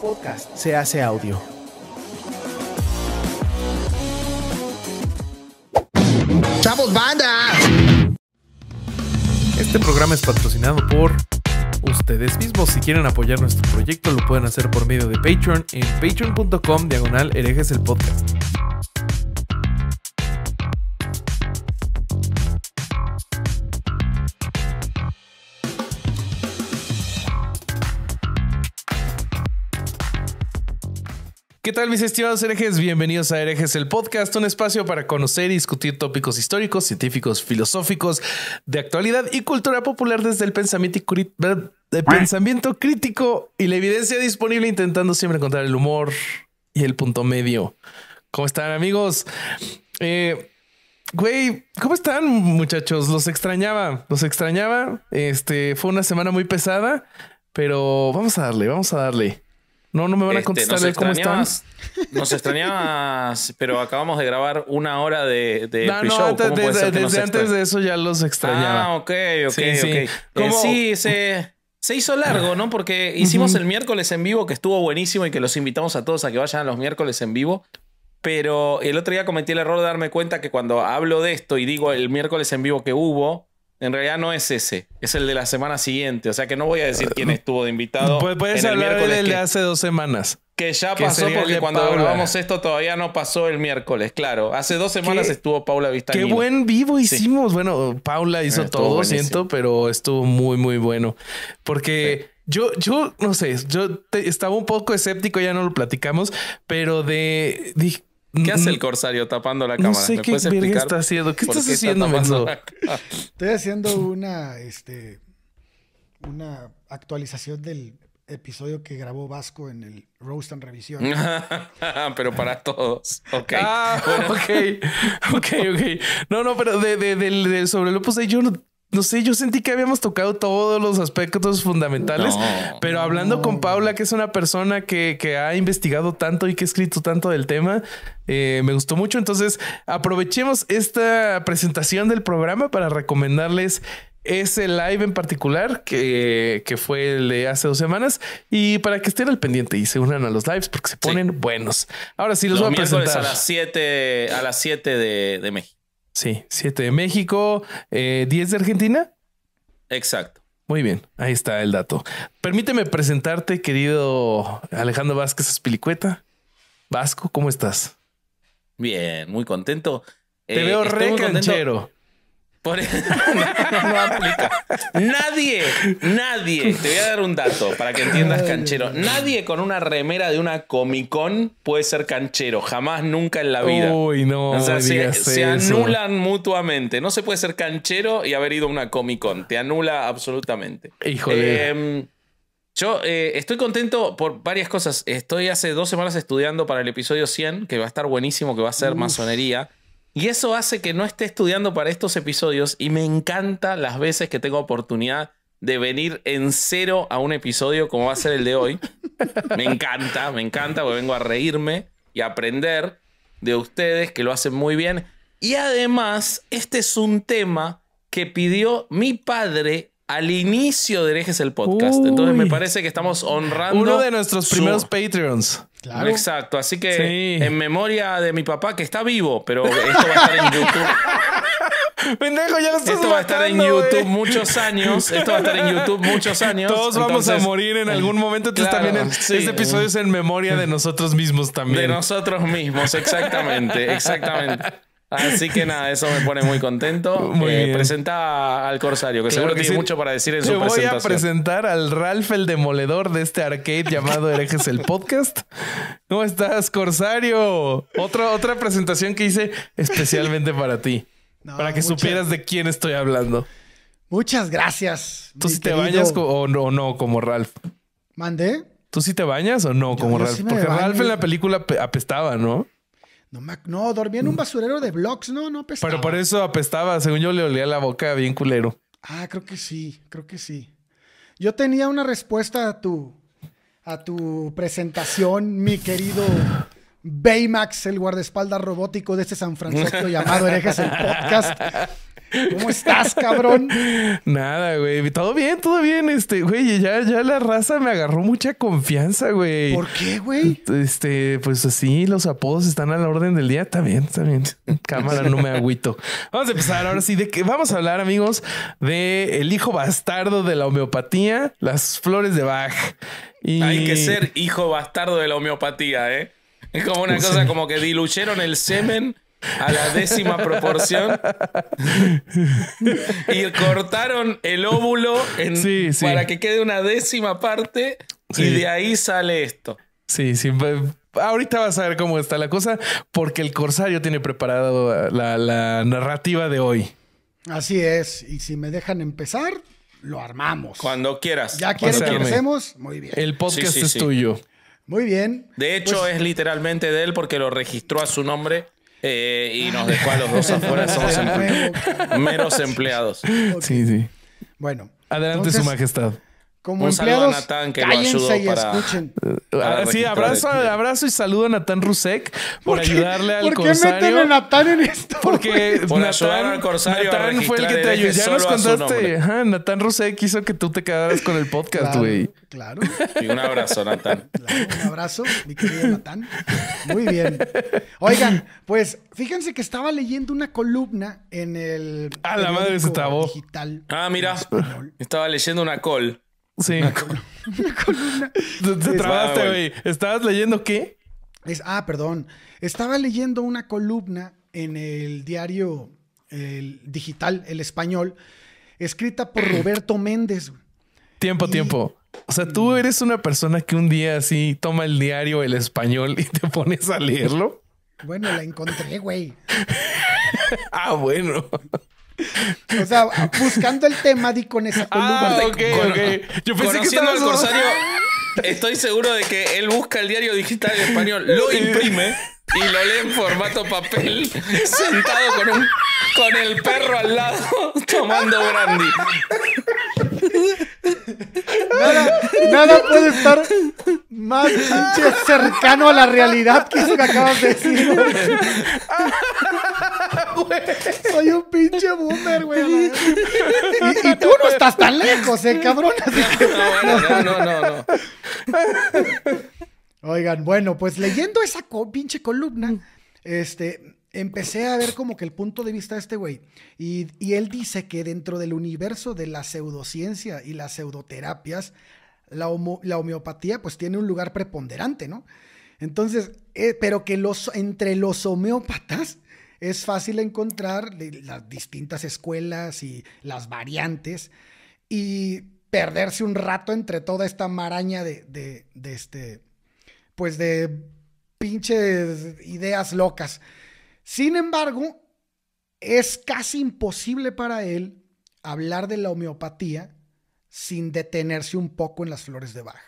podcast se hace audio. ¡Chavos, banda! Este programa es patrocinado por ustedes mismos. Si quieren apoyar nuestro proyecto, lo pueden hacer por medio de Patreon en patreon.com diagonal herejes el podcast. ¿Qué tal mis estimados herejes? Bienvenidos a Herejes el Podcast, un espacio para conocer y discutir tópicos históricos, científicos, filosóficos, de actualidad y cultura popular desde el pensamiento, crítico y la evidencia disponible, intentando siempre encontrar el humor y el punto medio. ¿Cómo están amigos? Eh, güey, ¿cómo están muchachos? Los extrañaba, los extrañaba. Este, fue una semana muy pesada, pero vamos a darle, vamos a darle. No, no me van a este, contestar cómo estás. Nos extrañabas, pero acabamos de grabar una hora de, de no, no, antes, desde, antes de eso ya los extrañaba. Ah, ok, ok, ok. Sí, eh, se, hizo largo, ¿no? Porque hicimos el miércoles en vivo, que estuvo buenísimo y que los invitamos a todos a que vayan los miércoles en vivo. Pero el otro día cometí el error de darme cuenta que cuando hablo de esto y digo el miércoles en vivo que hubo, en realidad no es ese, es el de la semana siguiente. O sea que no voy a decir ah, quién estuvo de invitado. Pues ser en el miércoles de hace dos semanas. Que ya pasó porque cuando hablamos esto todavía no pasó el miércoles, claro. Hace dos semanas estuvo Paula vista Qué buen vivo hicimos. Bueno, Paula hizo todo, siento, pero estuvo muy, muy bueno. Porque yo, yo, no sé, yo estaba un poco escéptico, ya no lo platicamos, pero de, de ¿Qué hace el corsario tapando la cámara? No sé qué puedes está haciendo. ¿Qué estás haciendo, está Estoy haciendo una, este, una actualización del episodio que grabó Vasco en el Roast and Revisión. pero para todos. Ok. Ah, ok. Ok, ok. No, no, pero de, de, sobre lo yo no no sé, yo sentí que habíamos tocado todos los aspectos fundamentales, pero hablando con Paula, que es una persona que, ha investigado tanto y que ha escrito tanto del tema, eh, me gustó mucho. Entonces, aprovechemos esta presentación del programa para recomendarles ese live en particular que, fue el de hace dos semanas y para que estén al pendiente y se unan a los lives porque se ponen buenos. Ahora sí los, voy a presentar. A las 7 a las 7 de, de México. Sí, siete de México, eh, diez de Argentina. Exacto. Muy bien, ahí está el dato. Permíteme presentarte, querido Alejandro Vázquez Espilicueta. Vasco, ¿cómo estás? Bien, muy contento. Te eh, veo re canchero. Por no, aplica. Nadie, nadie, te voy a dar un dato para que entiendas canchero. Nadie con una remera de una Comic Con puede ser canchero, jamás, nunca en la vida. Uy, no. O sea, se, anulan mutuamente. No se puede ser canchero y haber ido a una Comic Con. Te anula absolutamente. Híjole. Em, yo eh, estoy contento por varias cosas. Estoy hace dos semanas estudiando para el episodio 100, que va a estar buenísimo, que va a ser masonería. Y eso hace que no esté estudiando para estos episodios y me encanta las veces que tengo oportunidad de venir en cero a un episodio como va a ser el de hoy. Me encanta, me encanta porque vengo a reírme y aprender de ustedes que lo hacen muy bien. Y además, este es un tema que pidió mi padre al inicio de Herejes el podcast. Entonces me parece que estamos honrando. Uno de nuestros primeros Patreons. Claro. Exacto. Así que en memoria de mi papá, que está vivo, pero esto va a estar en YouTube. Pendejo, ya lo estás Esto va a estar en YouTube muchos años. Esto va a estar en YouTube muchos años. Todos vamos a morir en algún momento. también Este episodio es en memoria de nosotros mismos también. De nosotros mismos, exactamente. Exactamente. Así que nada, eso me pone muy contento. Muy eh, presenta al Corsario, que seguro tiene mucho para decir en su presentación. Te voy a presentar al Ralph el Demoledor de este arcade llamado Herejes el Podcast. ¿Cómo estás, Corsario? Otra, otra presentación que hice especialmente para ti. para que supieras de quién estoy hablando. Muchas gracias. ¿Tú si te bañas o no, como Ralph? ¿Mandé? ¿Tú si te bañas o no como Ralph? Porque Ralph en la película apestaba, ¿no? No, no, dormía en un mm. basurero de blogs, no, no apestaba. Pero por eso apestaba, según yo le olía la boca bien culero. Ah, creo que sí, creo que sí. Yo tenía una respuesta a tu, a tu presentación, mi querido Baymax, el guardaespaldas robótico de este San Francisco llamado Herejes el Podcast. ¿Cómo estás, cabrón? Nada, güey. Todo bien, todo bien. Este, güey, ya, ya la raza me agarró mucha confianza, güey. ¿Por qué, güey? Este, pues así, los apodos están a la orden del día. Está bien, está bien. Cámara, no me agüito. Vamos a empezar ahora sí. De que vamos a hablar, amigos, de el hijo bastardo de la homeopatía, las flores de Bach. Hay que ser hijo bastardo de la homeopatía, ¿eh? Es como una pues cosa como que diluyeron el semen a la décima proporción y cortaron el óvulo para que quede una décima parte y de ahí sale esto. Sí, sí. Ahorita vas a ver cómo está la cosa porque el corsario tiene preparado ah, la, narrativa de hoy. Así es. Y si me dejan empezar, lo armamos. Cuando quieras. Ya quieres que empecemos, muy bien. El podcast es tuyo. Muy bien. De hecho, pues es literalmente de él porque lo registró a su nombre eh, y nos dejó a los dos afuera, somos menos empleados. Sí, sí. Bueno. Adelante, Su Majestad. Como un saludo a Natán que lo ayudó para, ah, sí, abrazo, abrazo y saludo a Natán Rusek por, ayudarle al ¿por qué meten a Natán en esto? Porque Natán, al corsario fue el que te ayudó. Ya nos contaste. Natán Rusek hizo que tú te quedaras con el podcast, güey. Claro, Y un abrazo, Natán. un abrazo, mi querido Natán. Muy bien. Oigan, pues fíjense que estaba leyendo una columna en el. Ah, la madre se trabó. Digital ah, mira. Estaba leyendo una col. Sí. columna. güey. ¿Estabas leyendo qué? ah, perdón. Estaba leyendo una columna en el diario digital, el español, escrita por Roberto Méndez. Tiempo, tiempo. O sea, tú eres una persona que un día así toma el diario, el español y te pones a leerlo. Bueno, la encontré, güey. ah, bueno. O sea, buscando el tema de con esa Ah, ok, ok. Yo pensé que siendo el corsario, estoy seguro de que él busca el diario digital en español, lo imprime y lo lee en formato papel, sentado con, un, con el perro al lado tomando brandy. Nada, nada puede estar más cercano a la realidad que eso que acabas de decir. Soy un pinche boomer, güey. Y, tú no estás tan lejos, eh, cabrón. no, no, no, no, Oigan, bueno, pues leyendo esa pinche columna, este, empecé a ver como que el punto de vista de este güey. Y, él dice que dentro del universo de la pseudociencia y las pseudoterapias, la, homeopatía pues tiene un lugar preponderante, ¿no? Entonces, eh, pero que los, entre los homeópatas es fácil encontrar las distintas escuelas y las variantes y perderse un rato entre toda esta maraña de, este, pues de pinches ideas locas. Sin embargo, es casi imposible para él hablar de la homeopatía sin detenerse un poco en las flores de baja.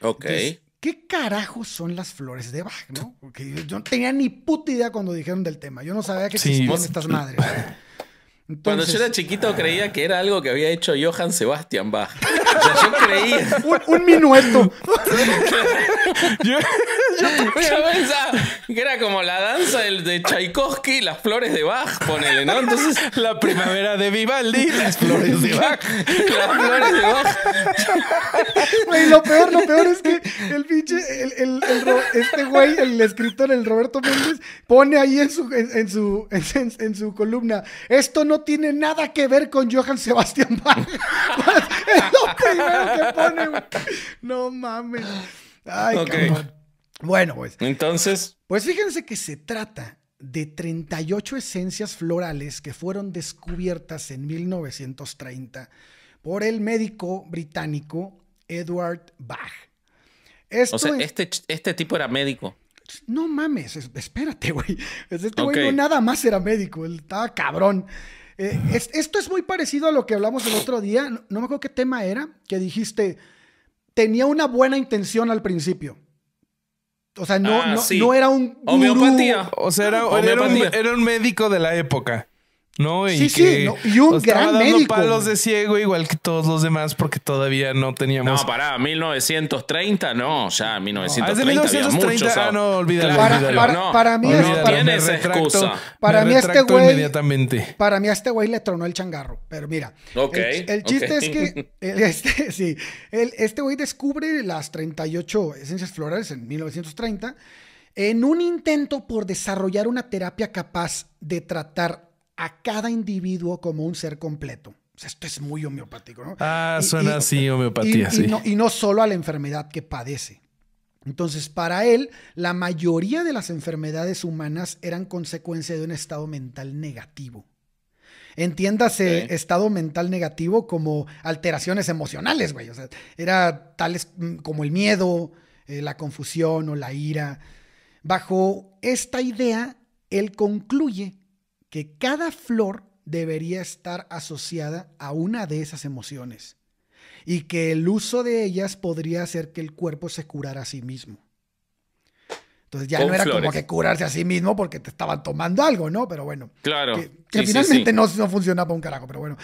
Ok. ¿qué carajos son las flores de Bach? ¿no? yo, no tenía ni puta idea cuando dijeron del tema. Yo no sabía que existían estas madres. cuando yo era chiquito creía que era algo que había hecho Johann Sebastian Bach. yo creía. Un, un minueto. yo, que era como la danza del, de Tchaikovsky, las flores de Bach, ponele, ¿no? Entonces, la primavera de Vivaldi, las flores de Bach. las flores de Bach. lo peor, lo peor es que el pinche, el, este güey, el escritor, el Roberto Méndez, pone ahí en su, en, su, en, su columna, esto no tiene nada que ver con Johann Sebastian Bach. es lo primero que pone, No mames. Ay, okay. Bueno, pues. Entonces. Pues fíjense que se trata de 38 esencias florales que fueron descubiertas en 1930 por el médico británico Edward Bach. o sea, este, este tipo era médico. No mames, espérate, güey. Este güey no nada más era médico, él estaba cabrón. Eh, esto es muy parecido a lo que hablamos el otro día. no me acuerdo qué tema era, que dijiste, tenía una buena intención al principio. O sea, no, ah, no, no, era un. Homeopatía. O sea, era, era, un, era, un, médico de la época. ¿no? Y sí, que sí, y un gran dando palos de ciego igual que todos los demás porque todavía no teníamos... No, para, 1930 no, ya 1930 había ah, no, olvídalo, para, para, mí para, Para mí este güey... Inmediatamente. Para mí este güey le tronó el changarro, pero mira. el, chiste es que... este, sí, el, este güey descubre las 38 esencias florales en 1930 en un intento por desarrollar una terapia capaz de tratar a cada individuo como un ser completo. esto es muy homeopático, ¿no? Ah, suena así homeopatía, y, No, y no solo a la enfermedad que padece. Entonces, para él, la mayoría de las enfermedades humanas eran consecuencia de un estado mental negativo. Entiéndase estado mental negativo como alteraciones emocionales, güey. O sea, era tales mm, como el miedo, eh, la confusión o la ira. Bajo esta idea, él concluye que cada flor debería estar asociada a una de esas emociones y que el uso de ellas podría hacer que el cuerpo se curara a sí mismo. Entonces ya no era como que curarse a sí mismo porque te estaban tomando algo, ¿no? Pero bueno. Claro. Que, finalmente No, funcionaba un carajo, pero bueno.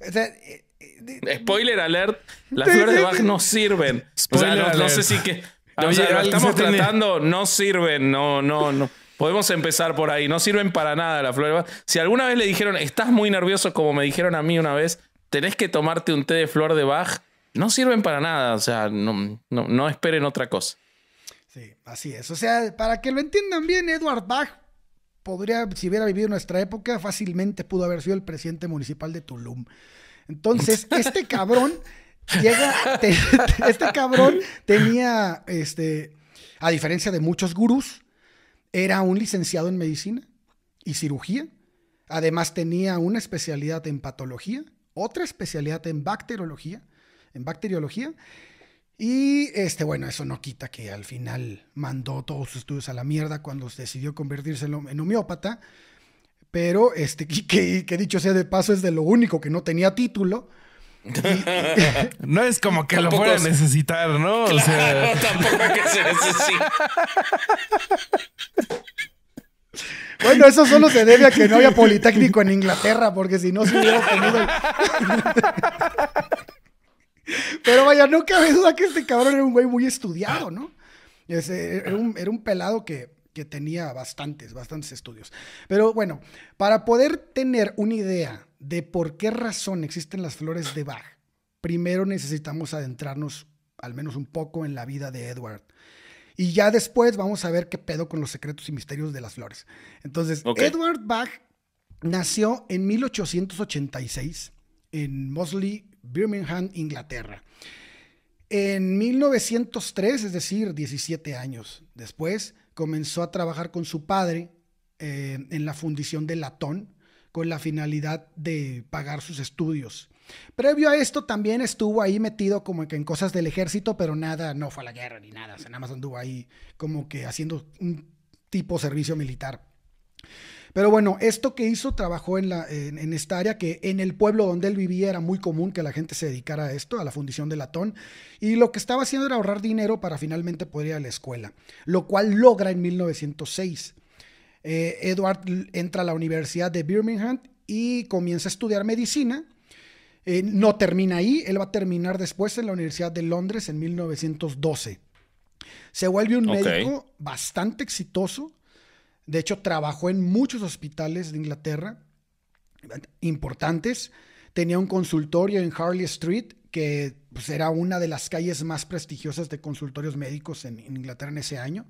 Eh, eh, Spoiler alert, las flores de Bach no sirven. o sea, no, sé si que... o sea, estamos tratando, no sirven, no, no, no. Podemos empezar por ahí. No sirven para nada las flores. Si alguna vez le dijeron, estás muy nervioso, como me dijeron a mí una vez, tenés que tomarte un té de flor de Bach, no sirven para nada. O sea, no, no, esperen otra cosa. Sí, así es. O sea, para que lo entiendan bien, Edward Bach podría, si hubiera vivido nuestra época, fácilmente pudo haber sido el presidente municipal de Tulum. Entonces, este cabrón llega, este cabrón tenía, este, a diferencia de muchos gurús, era un licenciado en medicina y cirugía. Además tenía una especialidad en patología, otra especialidad en bacteriología, en bacteriología. Y este, bueno, eso no quita que al final mandó todos sus estudios a la mierda cuando decidió convertirse en homeópata. Pero este, que dicho sea de paso, es de lo único que no tenía título. no es como que lo fuera a necesitar, ¿no? o sea... tampoco que se necesite. Bueno, eso solo se debe a que no había Politécnico en Inglaterra, porque si no se hubiera tenido. Pero vaya, no cabe duda que este cabrón era un güey muy estudiado, ¿no? Eh, era, un, pelado que, que tenía bastantes, bastantes estudios. Pero bueno, para poder tener una idea de por qué razón existen las flores de Bach, primero necesitamos adentrarnos al menos un poco en la vida de Edward. Y ya después vamos a ver qué pedo con los secretos y misterios de las flores. Entonces, Edward Bach nació en 1886 en Mosley, Birmingham, Inglaterra. En 1903, es decir, 17 años después, comenzó a trabajar con su padre eh, en la fundición de latón con la finalidad de pagar sus estudios. Previo a esto también estuvo ahí metido como que en cosas del ejército, pero nada, no fue a la guerra ni nada, se nada más anduvo ahí como que haciendo un tipo servicio militar. Pero bueno, esto que hizo, trabajó en, la, en, esta área que en el pueblo donde él vivía era muy común que la gente se dedicara a esto, a la fundición de latón, y lo que estaba haciendo era ahorrar dinero para finalmente poder ir a la escuela, lo cual logra en 1906. Eh, Edward entra a la Universidad de Birmingham y comienza a estudiar medicina. Eh, no termina ahí, él va a terminar después en la Universidad de Londres en 1912. Se vuelve un médico bastante exitoso. De hecho, trabajó en muchos hospitales de Inglaterra importantes. Tenía un consultorio en Harley Street, que pues, era una de las calles más prestigiosas de consultorios médicos en Inglaterra en ese año.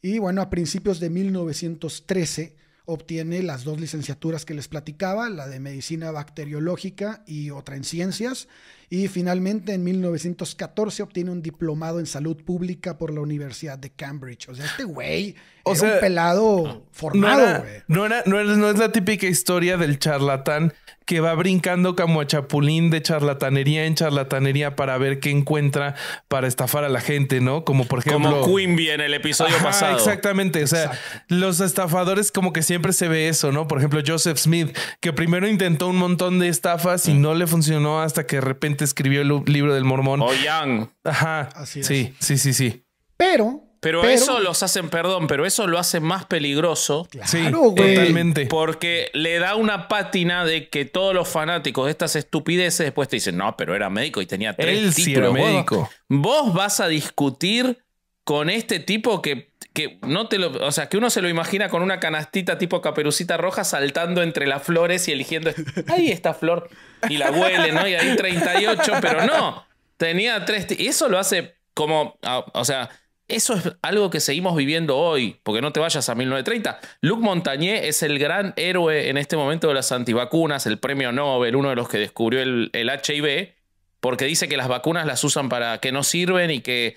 Y bueno, a principios de 1913 obtiene las dos licenciaturas que les platicaba, la de medicina bacteriológica y otra en ciencias, y finalmente en 1914 obtiene un diplomado en salud pública por la Universidad de Cambridge. O sea, este güey o un pelado formado, No, era, no, es la típica historia del charlatán que va brincando como a chapulín de charlatanería en charlatanería para ver qué encuentra para estafar a la gente, ¿no? Como por ejemplo. Como Quimby en el episodio pasado. Exactamente. O sea, los estafadores, como que siempre se ve eso, ¿no? Por ejemplo, Joseph Smith, que primero intentó un montón de estafas y mm. no le funcionó hasta que de repente escribió el libro del mormón. O oh, Yang. Ajá. Sí, sí, sí, sí. Pero. Pero, eso los hacen, perdón, pero eso lo hace más peligroso. sí, totalmente. Porque le da una pátina de que todos los fanáticos de estas estupideces después te dicen, no, pero era médico y tenía tres Él médico. Vos vas a discutir con este tipo que, que, no te lo. O sea, que uno se lo imagina con una canastita tipo caperucita roja saltando entre las flores y eligiendo. ¡Ay, esta flor! y la huele, ¿no? Y ahí 38, pero no, tenía tres. Y Eso lo hace como, ah, o sea, eso es algo que seguimos viviendo hoy, porque no te vayas a 1930. Luc Montañé es el gran héroe en este momento de las antivacunas, el premio Nobel, uno de los que descubrió el, HIV, porque dice que las vacunas las usan para que no sirven y que.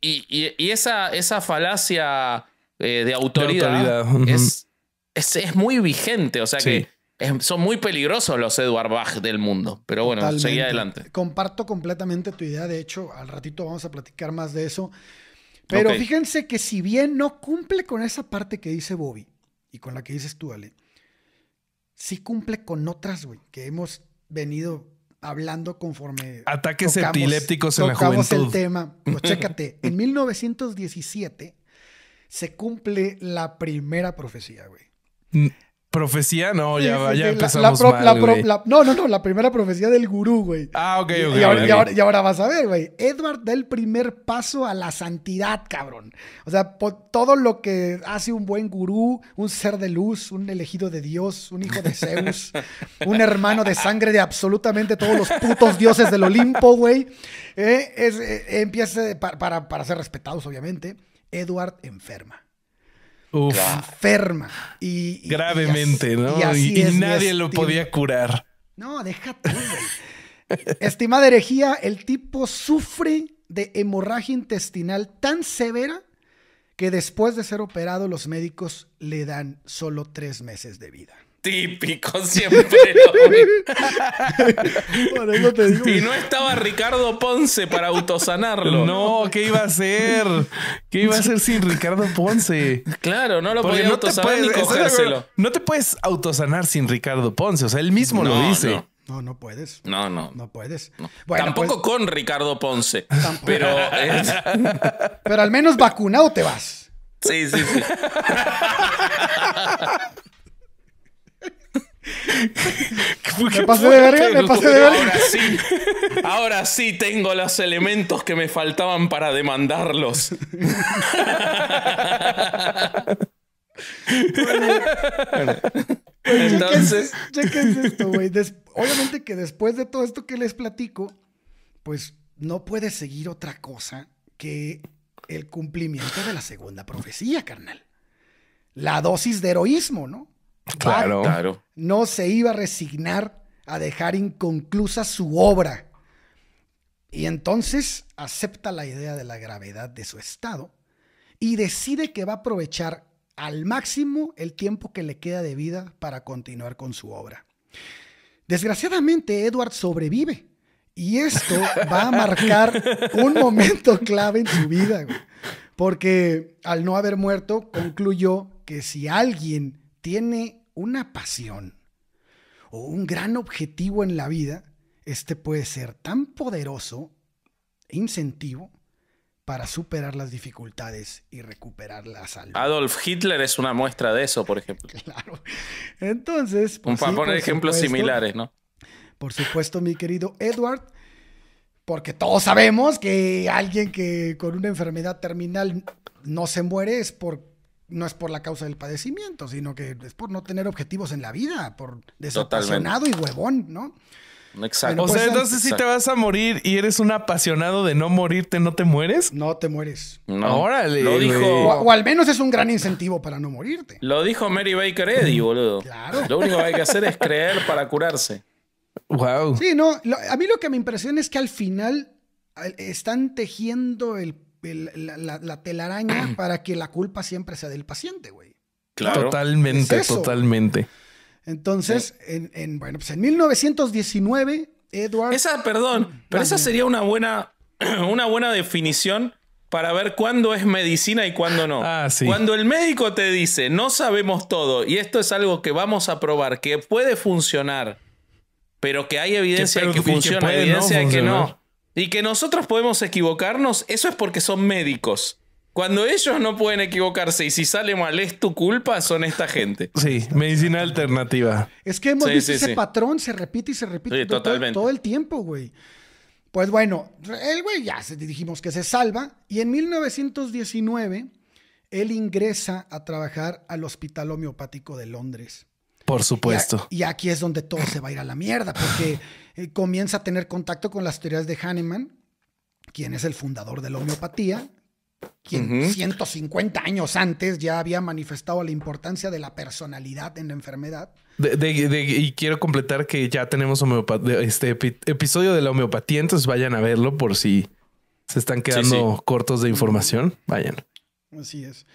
Y, esa, esa falacia eh, de autoridad, Es, muy vigente, o sea que son muy peligrosos los Edward Bach del mundo. Pero bueno, seguí adelante. Comparto completamente tu idea. De hecho, al ratito vamos a platicar más de eso. Pero fíjense que si bien no cumple con esa parte que dice Bobby y con la que dices tú, Ale, sí cumple con otras, güey, que hemos venido hablando conforme. Ataques epilépticos en la juventud. el tema. Pues chécate, en 1917 se cumple la primera profecía, güey. Mm. Profecía, no, ya, empezamos No, no, no, la primera profecía del gurú, güey. Ah, ok, ok. Y, ahora, vas a ver, güey. Edward da el primer paso a la santidad, cabrón. O sea, todo lo que hace un buen gurú, un ser de luz, un elegido de Dios, un hijo de Zeus, un hermano de sangre de absolutamente todos los putos dioses del Olimpo, güey. Eh, eh, empieza para ser respetados, obviamente. Edward enferma. Uf, enferma. Y, gravemente, y ¿no? Y, nadie lo podía curar. No, déjate. Estimada herejía, el tipo sufre de hemorragia intestinal tan severa que después de ser operado los médicos le dan solo tres meses de vida. Típico siempre. Y no estaba Ricardo Ponce para autosanarlo. No, ¿qué iba a hacer? ¿Qué iba a hacer sin Ricardo Ponce? Claro, no lo Porque podía no autosanar ni cogérselo. No te puedes autosanar sin Ricardo Ponce. O sea, él mismo lo dice. No. No, puedes. No, no. No puedes. Tampoco pues- con Ricardo Ponce. Pero, pero al menos vacunado te vas. Sí, sí, sí. ¿Me pasé de Ahora sí, tengo los elementos que me faltaban para demandarlos. bueno, Entonces, esto, güey. Obviamente que después de todo esto que les platico, pues no puede seguir otra cosa que el cumplimiento de la segunda profecía, carnal. La dosis de heroísmo, ¿no? Claro. claro. No se iba a resignar a dejar inconclusa su obra. Y entonces acepta la idea de la gravedad de su estado y decide que va a aprovechar al máximo el tiempo que le queda de vida para continuar con su obra. Desgraciadamente, Edward sobrevive y esto va a marcar un momento clave en su vida, porque al no haber muerto, concluyó que si alguien tiene una pasión o un gran objetivo en la vida, este puede ser tan poderoso e incentivo para superar las dificultades y recuperar la salud. Adolf Hitler es una muestra de eso, por ejemplo. Claro. Entonces, pues, ejemplos similares, ¿no? Por supuesto, mi querido Edward, porque todos sabemos que alguien que con una enfermedad terminal no se muere es por no es por la causa del padecimiento, sino que es por no tener objetivos en la vida, por desapasionado y huevón, ¿no? Exacto. o sea, pues, entonces si te vas a morir y eres un apasionado de no morirte, ¿no te mueres? No te mueres. No. Órale. Lo dijo... o, al menos es un gran incentivo para no morirte. Lo dijo Mary Baker Eddy, mm, boludo. claro. Lo único que hay que hacer es creer para curarse. Wow. Sí, no. a mí lo que me impresiona es que al final están tejiendo el la, telaraña para que la culpa siempre sea del paciente, güey. Totalmente, totalmente. Entonces, en, bueno, pues en 1919, Edward. Esa, perdón, pero esa sería una buena, una buena definición para ver cuándo es medicina y cuándo no. Ah, Cuando el médico te dice, no sabemos todo, y esto es algo que vamos a probar, que puede funcionar, pero que hay evidencia que, de que funciona, evidencia que no. Y que nosotros podemos equivocarnos, eso es porque son médicos. Cuando ellos no pueden equivocarse y si sale mal es tu culpa, son esta gente. Sí, medicina alternativa. Es que hemos visto ese patrón, se repite y se repite todo, todo el tiempo, güey. Pues bueno, el güey ya dijimos que se salva y en 1919 él ingresa a trabajar al Hospital Homeopático de Londres. Por supuesto. Y, aquí es donde todo se va a ir a la mierda, porque eh, comienza a tener contacto con las teorías de Hahnemann, quien es el fundador de la homeopatía, quien 150 años antes ya había manifestado la importancia de la personalidad en la enfermedad. y quiero completar que ya tenemos este episodio de la homeopatía, entonces vayan a verlo por si se están quedando cortos de información, vayan. Así es.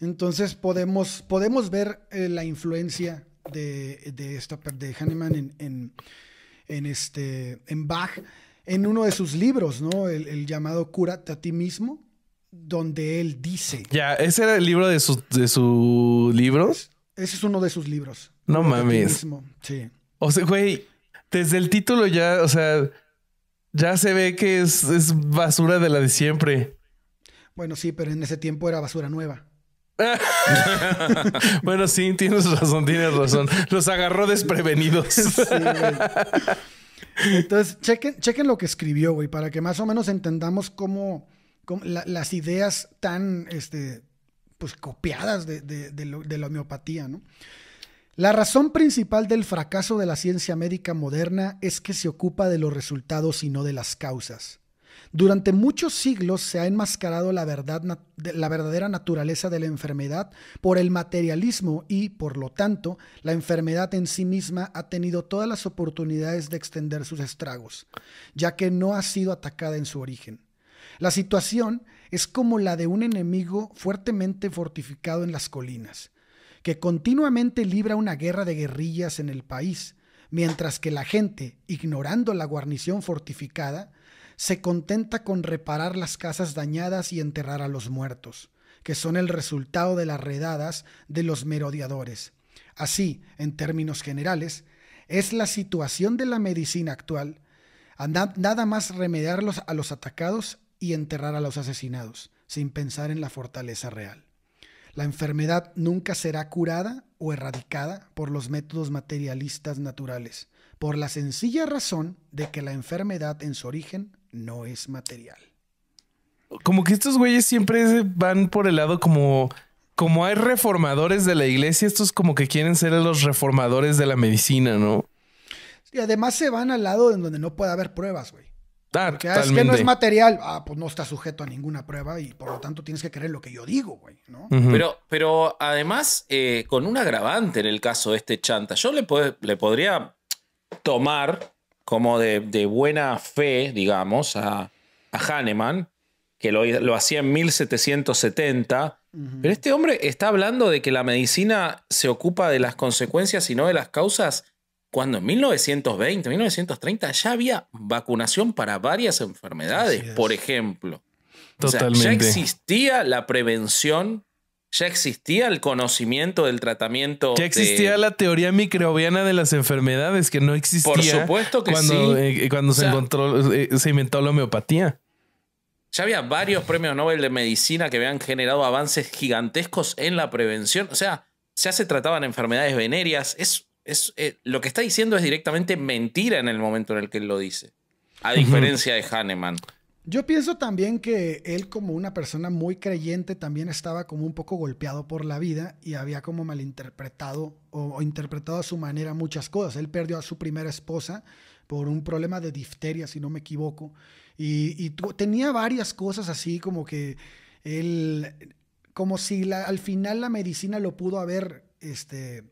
Entonces podemos, podemos ver eh, la influencia de, de, de Hahnemann en, este, en Bach, en uno de sus libros, ¿no? El, llamado curate a ti mismo, donde él dice. Ya, ese era el libro de sus libros. Ese es uno de sus libros. No mames. Sí. O sea, güey, desde el título ya, o sea, ya se ve que es, es basura de la de siempre. Bueno, sí, pero en ese tiempo era basura nueva. bueno, sí, tienes razón, tienes razón. Los agarró desprevenidos. Entonces, chequen, lo que escribió, güey, para que más o menos entendamos cómo, las ideas tan, este, pues, copiadas de, la homeopatía, ¿no? La razón principal del fracaso de la ciencia médica moderna es que se ocupa de los resultados y no de las causas. Durante muchos siglos se ha enmascarado la, verdad, la verdadera naturaleza de la enfermedad por el materialismo y, por lo tanto, la enfermedad en sí misma ha tenido todas las oportunidades de extender sus estragos, ya que no ha sido atacada en su origen. La situación es como la de un enemigo fuertemente fortificado en las colinas, que continuamente libra una guerra de guerrillas en el país, mientras que la gente, ignorando la guarnición fortificada, se contenta con reparar las casas dañadas y enterrar a los muertos, que son el resultado de las redadas de los merodeadores. Así, en términos generales, es la situación de la medicina actual, nada más remediarlos a los atacados y enterrar a los asesinados, sin pensar en la fortaleza real. La enfermedad nunca será curada o erradicada por los métodos materialistas naturales, por la sencilla razón de que la enfermedad en su origen no es material. Como que estos güeyes siempre van por el lado como como hay reformadores de la iglesia, estos como que quieren ser los reformadores de la medicina, ¿no? Y además se van al lado en donde no puede haber pruebas, güey. Claro, ah, ah, es que no es material, ah, pues no está sujeto a ninguna prueba y por lo tanto tienes que creer lo que yo digo, güey, ¿no? pero, pero además, eh, con un agravante en el caso de este chanta, yo le, le podría tomar como de, buena fe, digamos, a, Hahnemann, que lo, hacía en 1770. Pero este hombre está hablando de que la medicina se ocupa de las consecuencias y no de las causas, cuando en 1920, 1930 ya había vacunación para varias enfermedades, por ejemplo. ya existía la prevención ya existía el conocimiento del tratamiento. Ya existía la teoría microbiana de las enfermedades que no existía. Por supuesto que cuando, sí. Eh, eh, cuando se encontró, eh, se inventó la homeopatía. Ya había varios premios Nobel de medicina que habían generado avances gigantescos en la prevención. O sea, ya se trataban enfermedades venéreas. Es, es lo que está diciendo es directamente mentira en el momento en el que él lo dice. A diferencia de Hahnemann. Yo pienso también que él como una persona muy creyente también estaba como un poco golpeado por la vida y había como malinterpretado o, interpretado a su manera muchas cosas. Él perdió a su primera esposa por un problema de difteria, si no me equivoco, y, tenía varias cosas así como que él, como si al final la medicina lo pudo haber, este,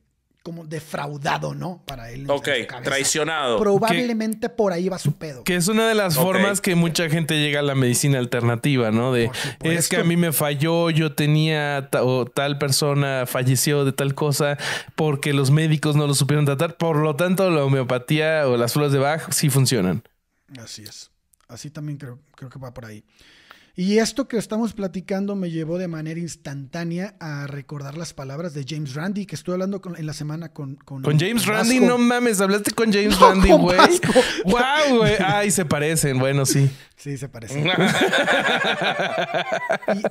como defraudado, ¿no? Para él. Ok, traicionado. Probablemente por ahí va su pedo. Que es una de las formas que mucha gente llega a la medicina alternativa, ¿no? De es que a mí me falló, yo tenía o tal persona falleció de tal cosa porque los médicos no lo supieron tratar. Por lo tanto, la homeopatía o las flores de Bach sí funcionan. Así es. Así también creo, creo que va por ahí. Y esto que estamos platicando me llevó de manera instantánea a recordar las palabras de James Randi, que estuve hablando en la semana con... Con, James Randi, no mames, hablaste con James Randi güey. ¡Wow, Ay, se parecen, bueno, sí. Sí, se parecen.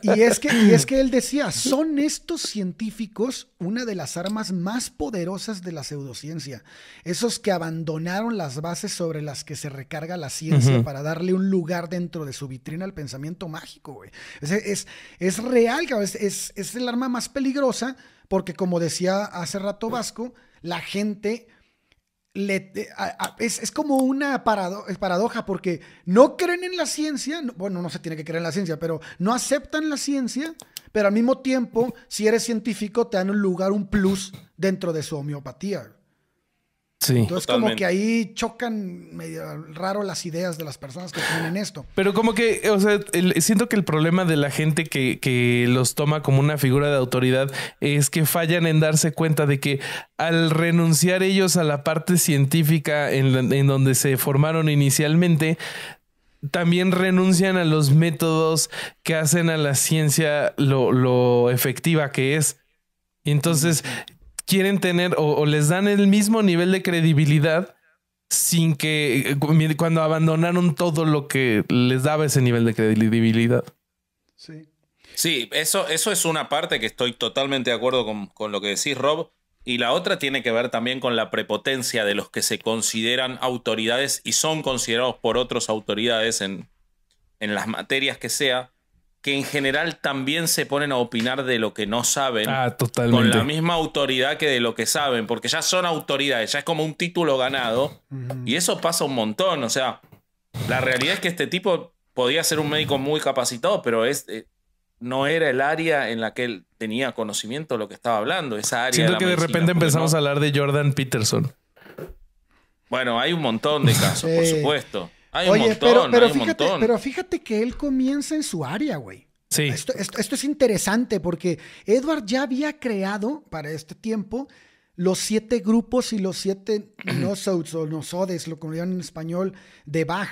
y, es que, es que él decía, son estos científicos una de las armas más poderosas de la pseudociencia. Esos que abandonaron las bases sobre las que se recarga la ciencia para darle un lugar dentro de su vitrina al pensamiento mágico, güey. Es, es, real, Es, el arma más peligrosa porque, como decía hace rato Vasco, la gente... Le, es, como una eh, paradoja porque no creen en la ciencia, bueno, no se tiene que creer en la ciencia, pero no aceptan la ciencia, pero al mismo tiempo, si eres científico, te dan un lugar, un plus dentro de su homeopatía. Entonces, como que ahí chocan medio raro las ideas de las personas que tienen ah. esto. Pero como que, o sea, siento que el problema de la gente que, los toma como una figura de autoridad es que fallan en darse cuenta de que al renunciar ellos a la parte científica en, en donde se formaron inicialmente, también renuncian a los métodos que hacen a la ciencia lo, lo efectiva que es. Entonces quieren tener o, les dan el mismo nivel de credibilidad sin que eh, cuando abandonaron todo lo que les daba ese nivel de credibilidad. Sí. Sí, eso, eso es una parte que estoy totalmente de acuerdo con, lo que decís, Rob. Y la otra tiene que ver también con la prepotencia de los que se consideran autoridades y son considerados por otros autoridades en, en las materias que sea, que en general también se ponen a opinar de lo que no saben ah, con la misma autoridad que de lo que saben, porque ya son autoridades, ya es como un título ganado y eso pasa un montón, o sea, la realidad es que este tipo podía ser un médico muy capacitado, pero es, eh, no era el área en la que él tenía conocimiento de lo que estaba hablando, esa área. Siento que de repente empezamos a hablar de Jordan Peterson. Bueno, hay un montón de casos, por supuesto. Oye, pero, fíjate, pero fíjate que él comienza en su área, güey. Sí. Esto, es interesante porque Edward ya había creado para este tiempo los siete grupos y los siete nosodes, o nosodes, lo llaman en español, de Bach.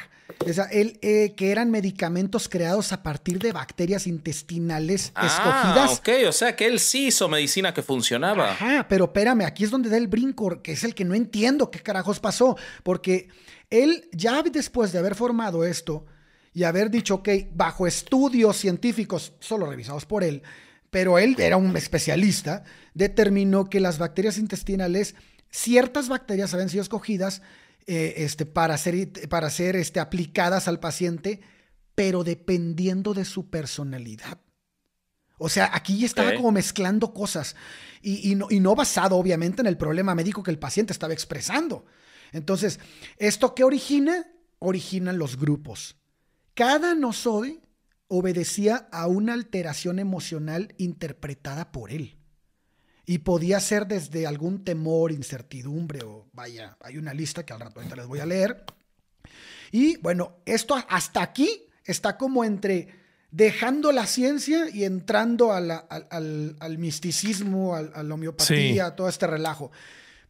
O sea, él, eh, que eran medicamentos creados a partir de bacterias intestinales escogidas. ah, escogidas. Ok, o sea que él sí hizo medicina que funcionaba. Ajá, pero espérame, aquí es donde da el brinco, que es el que no entiendo qué carajos pasó, porque él ya después de haber formado esto y haber dicho, que bajo estudios científicos, solo revisados por él, pero él era un especialista, determinó que las bacterias intestinales, ciertas bacterias habían sido escogidas eh, este, para ser, para ser este, aplicadas al paciente, pero dependiendo de su personalidad. O sea, aquí estaba como mezclando cosas y no basado obviamente en el problema médico que el paciente estaba expresando, entonces, ¿esto qué origina? Originan los grupos. Cada soy obedecía a una alteración emocional interpretada por él. Y podía ser desde algún temor, incertidumbre o vaya, hay una lista que al rato les voy a leer. Y bueno, esto hasta aquí está como entre dejando la ciencia y entrando al, misticismo, a la homeopatía, a todo este relajo.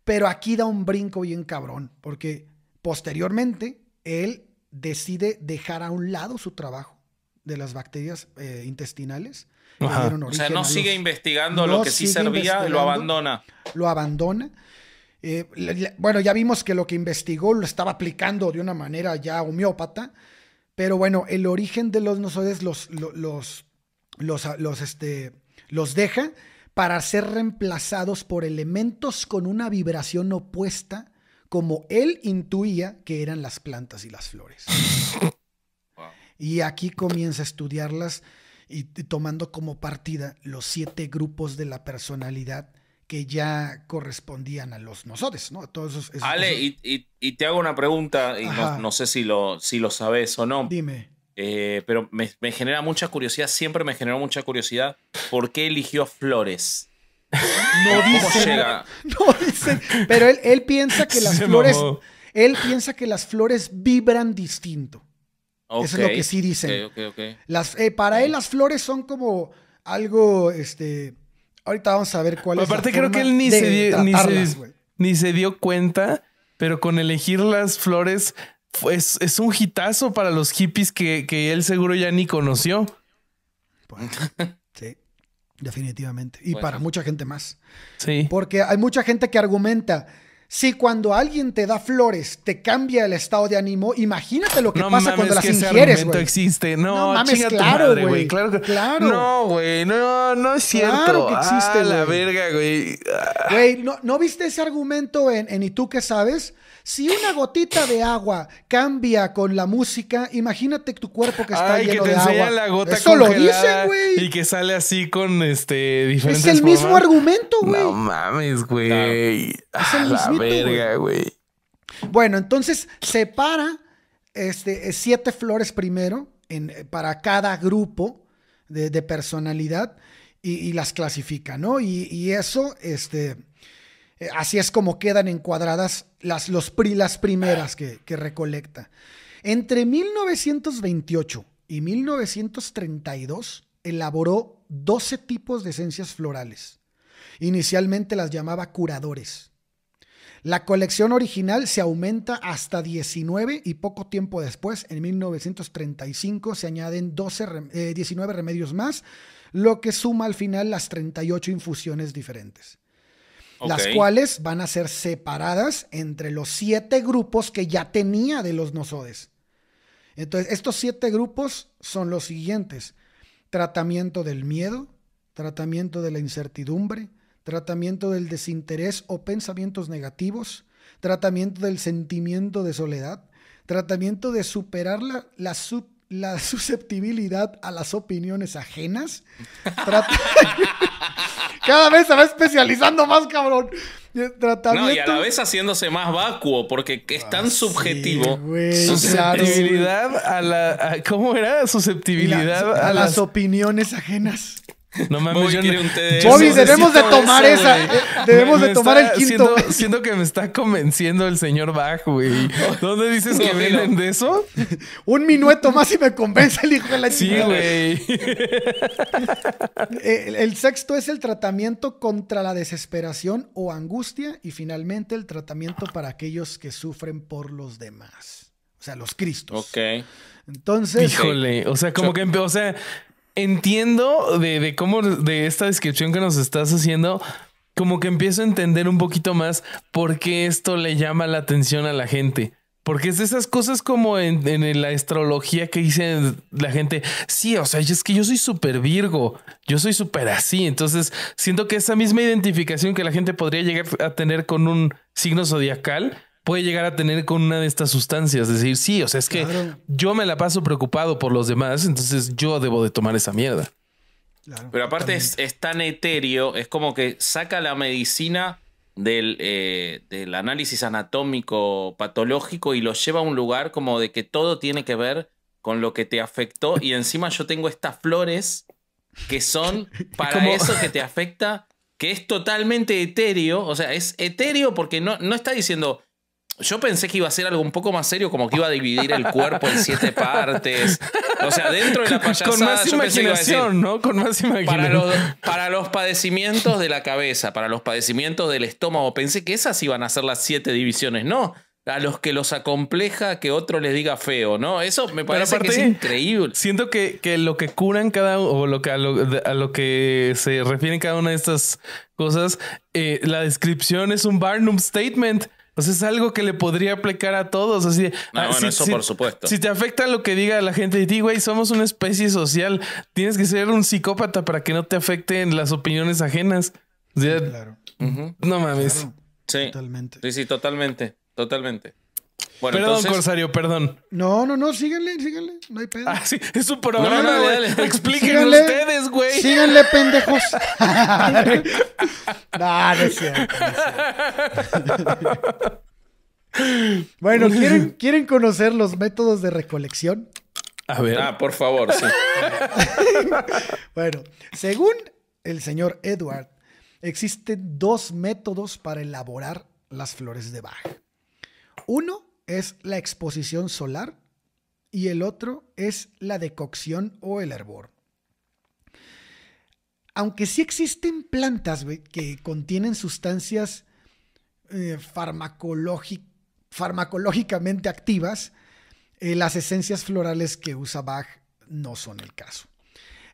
Pero aquí da un brinco bien cabrón, porque posteriormente él decide dejar a un lado su trabajo de las bacterias eh, intestinales. o sea, no sigue investigando lo que sí servía, lo abandona. Lo abandona. Eh, bueno, ya vimos que lo que investigó lo estaba aplicando de una manera ya homeópata, pero bueno, el origen de los nozoides los, los, los, este, los deja para ser reemplazados por elementos con una vibración opuesta como él intuía que eran las plantas y las flores. Y aquí comienza a estudiarlas y, tomando como partida los siete grupos de la personalidad que ya correspondían a los nosotros, ¿no? todos Ale, Y, te hago una pregunta, y no, no, sé si lo, si lo sabes o no. Dime. Eh, pero me, genera mucha curiosidad, siempre me generó mucha curiosidad, ¿por qué eligió Flores? No dice no pero él, piensa que las flores, él piensa que las flores vibran distinto. Eso es lo que sí dicen. las, eh, para él las flores son como algo, este, ahorita vamos a ver cuál es. Aparte creo que él ni se, ni se dio cuenta, pero con elegir las flores pues es un hitazo para los hippies que, él seguro ya ni conoció. sí, definitivamente. Y para mucha gente más. Sí. Porque hay mucha gente que argumenta. Si cuando alguien te da flores te cambia el estado de ánimo, imagínate lo que pasa cuando las ingieres, existe. No, no mames, claro, güey. Claro, que... No, güey, no, no es cierto. Claro que existe, la verga, güey. Güey, ¿no, viste ese argumento en, en ¿Y tú qué sabes? Si una gotita de agua cambia con la música, imagínate tu cuerpo que está Ay, lleno que te de La gota Eso lo dicen, güey. Y que sale así con este diferentes Es el mismo argumento, güey. No mames, güey. Es el mismito, la verga, güey. Bueno, entonces separa este, siete flores primero en, para cada grupo de, personalidad y, las clasifica, ¿no? y eso, este eh, así es como quedan encuadradas las, los pri, primeras que, recolecta. Entre 1928 y 1932 elaboró 12 tipos de esencias florales. Inicialmente las llamaba curadores. La colección original se aumenta hasta 19 y poco tiempo después, en 1935, se añaden 12, 19 eh, remedios más, lo que suma al final las 38 infusiones diferentes las cuales van a ser separadas entre los siete grupos que ya tenía de los nosodes. Entonces, estos siete grupos son los siguientes. Tratamiento del miedo, tratamiento de la incertidumbre, tratamiento del desinterés o pensamientos negativos, tratamiento del sentimiento de soledad, tratamiento de superar la, la la susceptibilidad a las opiniones ajenas. Cada vez se va especializando más, cabrón. y a la vez haciéndose más vacuo, porque es ah, tan subjetivo. susceptibilidad a la. ¿Cómo era? Susceptibilidad a, las, opiniones ajenas. No mames, yo un té Bobby debemos de tomar esa. Eh, debemos de tomar el quinto. Siento, que me está convenciendo el señor Bach, güey. ¿Dónde dices que vienen de eso? un minueto más y me convence el hijo de la Sí, güey. Eh, el, sexto es el tratamiento contra la desesperación o angustia. Y finalmente, el tratamiento para aquellos que sufren por los demás. O sea, los cristos. Ok. Entonces. Híjole, o sea, como que, o sea, entiendo de, cómo, de esta descripción que nos estás haciendo, como que empiezo a entender un poquito más por qué esto le llama la atención a la gente. Porque es de esas cosas como en, en la astrología que dicen la gente, sí, o sea, es que yo soy súper Virgo, yo soy súper así. Entonces, siento que esa misma identificación que la gente podría llegar a tener con un signo zodiacal, puede llegar a tener con una de estas sustancias. Es decir, sí, o sea, es que yo me la paso preocupado por los demás, entonces yo debo de tomar esa mierda. Pero aparte es, tan etéreo, es como que saca la medicina del, eh, del análisis anatómico patológico y lo lleva a un lugar como de que todo tiene que ver con lo que te afectó y encima yo tengo estas flores que son para eso que te afecta, que es totalmente etéreo, o sea, es etéreo porque no, no está diciendo yo pensé que iba a ser algo un poco más serio, como que iba a dividir el cuerpo en siete partes. O sea, dentro de la payasada... Con más imaginación, ¿no? Con más imaginación. Para los, padecimientos de la cabeza, para los padecimientos del estómago, pensé que esas iban a ser las siete divisiones. No, a los que los acompleja que otro les diga feo, ¿no? Eso me parece increíble. Siento que, que, lo que curan cada... o lo que, a, lo, que se refieren cada una de estas cosas, eh, la descripción es un Barnum Statement. Pues es algo que le podría aplicar a todos. Así, ah, eso por supuesto. Si te afecta lo que diga la gente de ti, güey, somos una especie social. Tienes que ser un psicópata para que no te afecten las opiniones ajenas. No mames. Sí. Totalmente. Sí, sí, totalmente. Totalmente perdón, Corsario, perdón. No, no, no, síganle, síganle. No hay pedo. Ah, sí, es un programa. No, no, ustedes, güey. Síganle, pendejos. no, no es cierto. bueno, ¿quieren, ¿quieren conocer los métodos de recolección? A ver. Ah, por favor, sí. bueno, según el señor Edward, existen dos métodos para elaborar las flores de baja. Uno es la exposición solar y el otro es la decocción o el hervor. Aunque sí existen plantas que contienen sustancias eh, farmacológicamente activas, eh, las esencias florales que usa Bach no son el caso.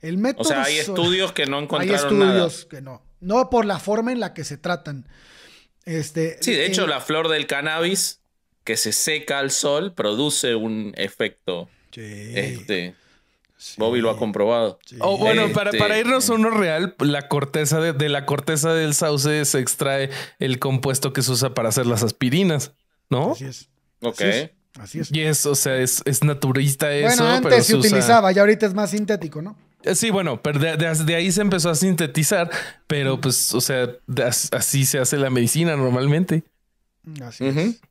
El método o sea, hay estudios que no encontraron nada. Hay estudios que no. No por la forma en la que se tratan. Este, sí, de hecho, la flor del cannabis que se seca al sol produce un efecto. Este, Bobby lo ha comprobado. O bueno, este para, para, irnos a uno real, la corteza de, la corteza del sauce se extrae el compuesto que se usa para hacer las aspirinas, ¿no? Así es. Ok. Así es. Y es, o sea, es, naturista eso. Bueno, antes se, utilizaba y ahorita es más sintético, ¿no? Eh, sí, bueno, pero de, ahí se empezó a sintetizar, pero pues, o sea, así se hace la medicina normalmente. Así es.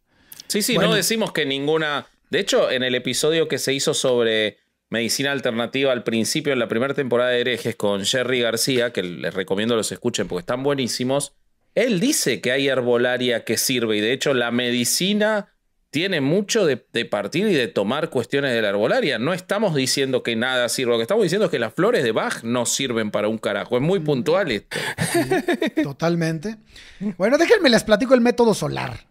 Sí, sí, no decimos que ninguna. De hecho, en el episodio que se hizo sobre medicina alternativa al principio, en la primera temporada de Herejes con Jerry García, que les recomiendo los escuchen porque están buenísimos, él dice que hay herbolaria que sirve y de hecho la medicina tiene mucho de, partir y de tomar cuestiones de la herbolaria. No estamos diciendo que nada sirva. Lo que estamos diciendo es que las flores de Bach no sirven para un carajo. Es muy puntual esto. totalmente. Bueno, déjenme les platico el método solar.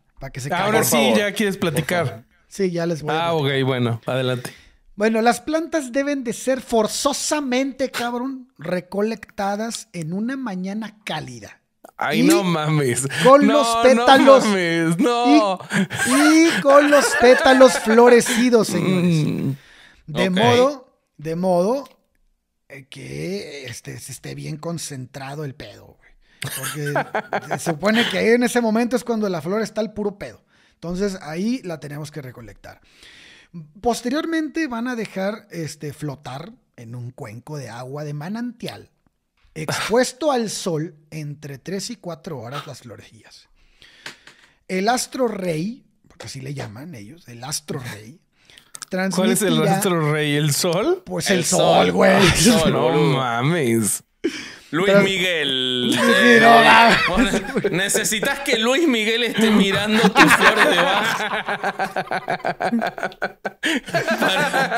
Ahora sí, ya quieres platicar. Sí, ya les voy a Ah, ok, bueno, adelante. Bueno, las plantas deben de ser forzosamente, cabrón, recolectadas en una mañana cálida. Ay, no mames. Con los pétalos. No no. Y, con los pétalos florecidos, señores. Mm, de modo, de modo eh, que este, esté bien concentrado el pedo. Porque se supone que ahí en ese momento es cuando la flor está al puro pedo. Entonces ahí la tenemos que recolectar. Posteriormente van a dejar este, flotar en un cuenco de agua de manantial, expuesto al sol entre 3 y 4 horas las florejías El astro rey, porque así le llaman ellos, el astro rey, ¿Cuál es el astro rey? ¿El sol? Pues el sol, güey. No mames. Luis Miguel. Eh, necesitas que Luis Miguel esté mirando tus flores de baja.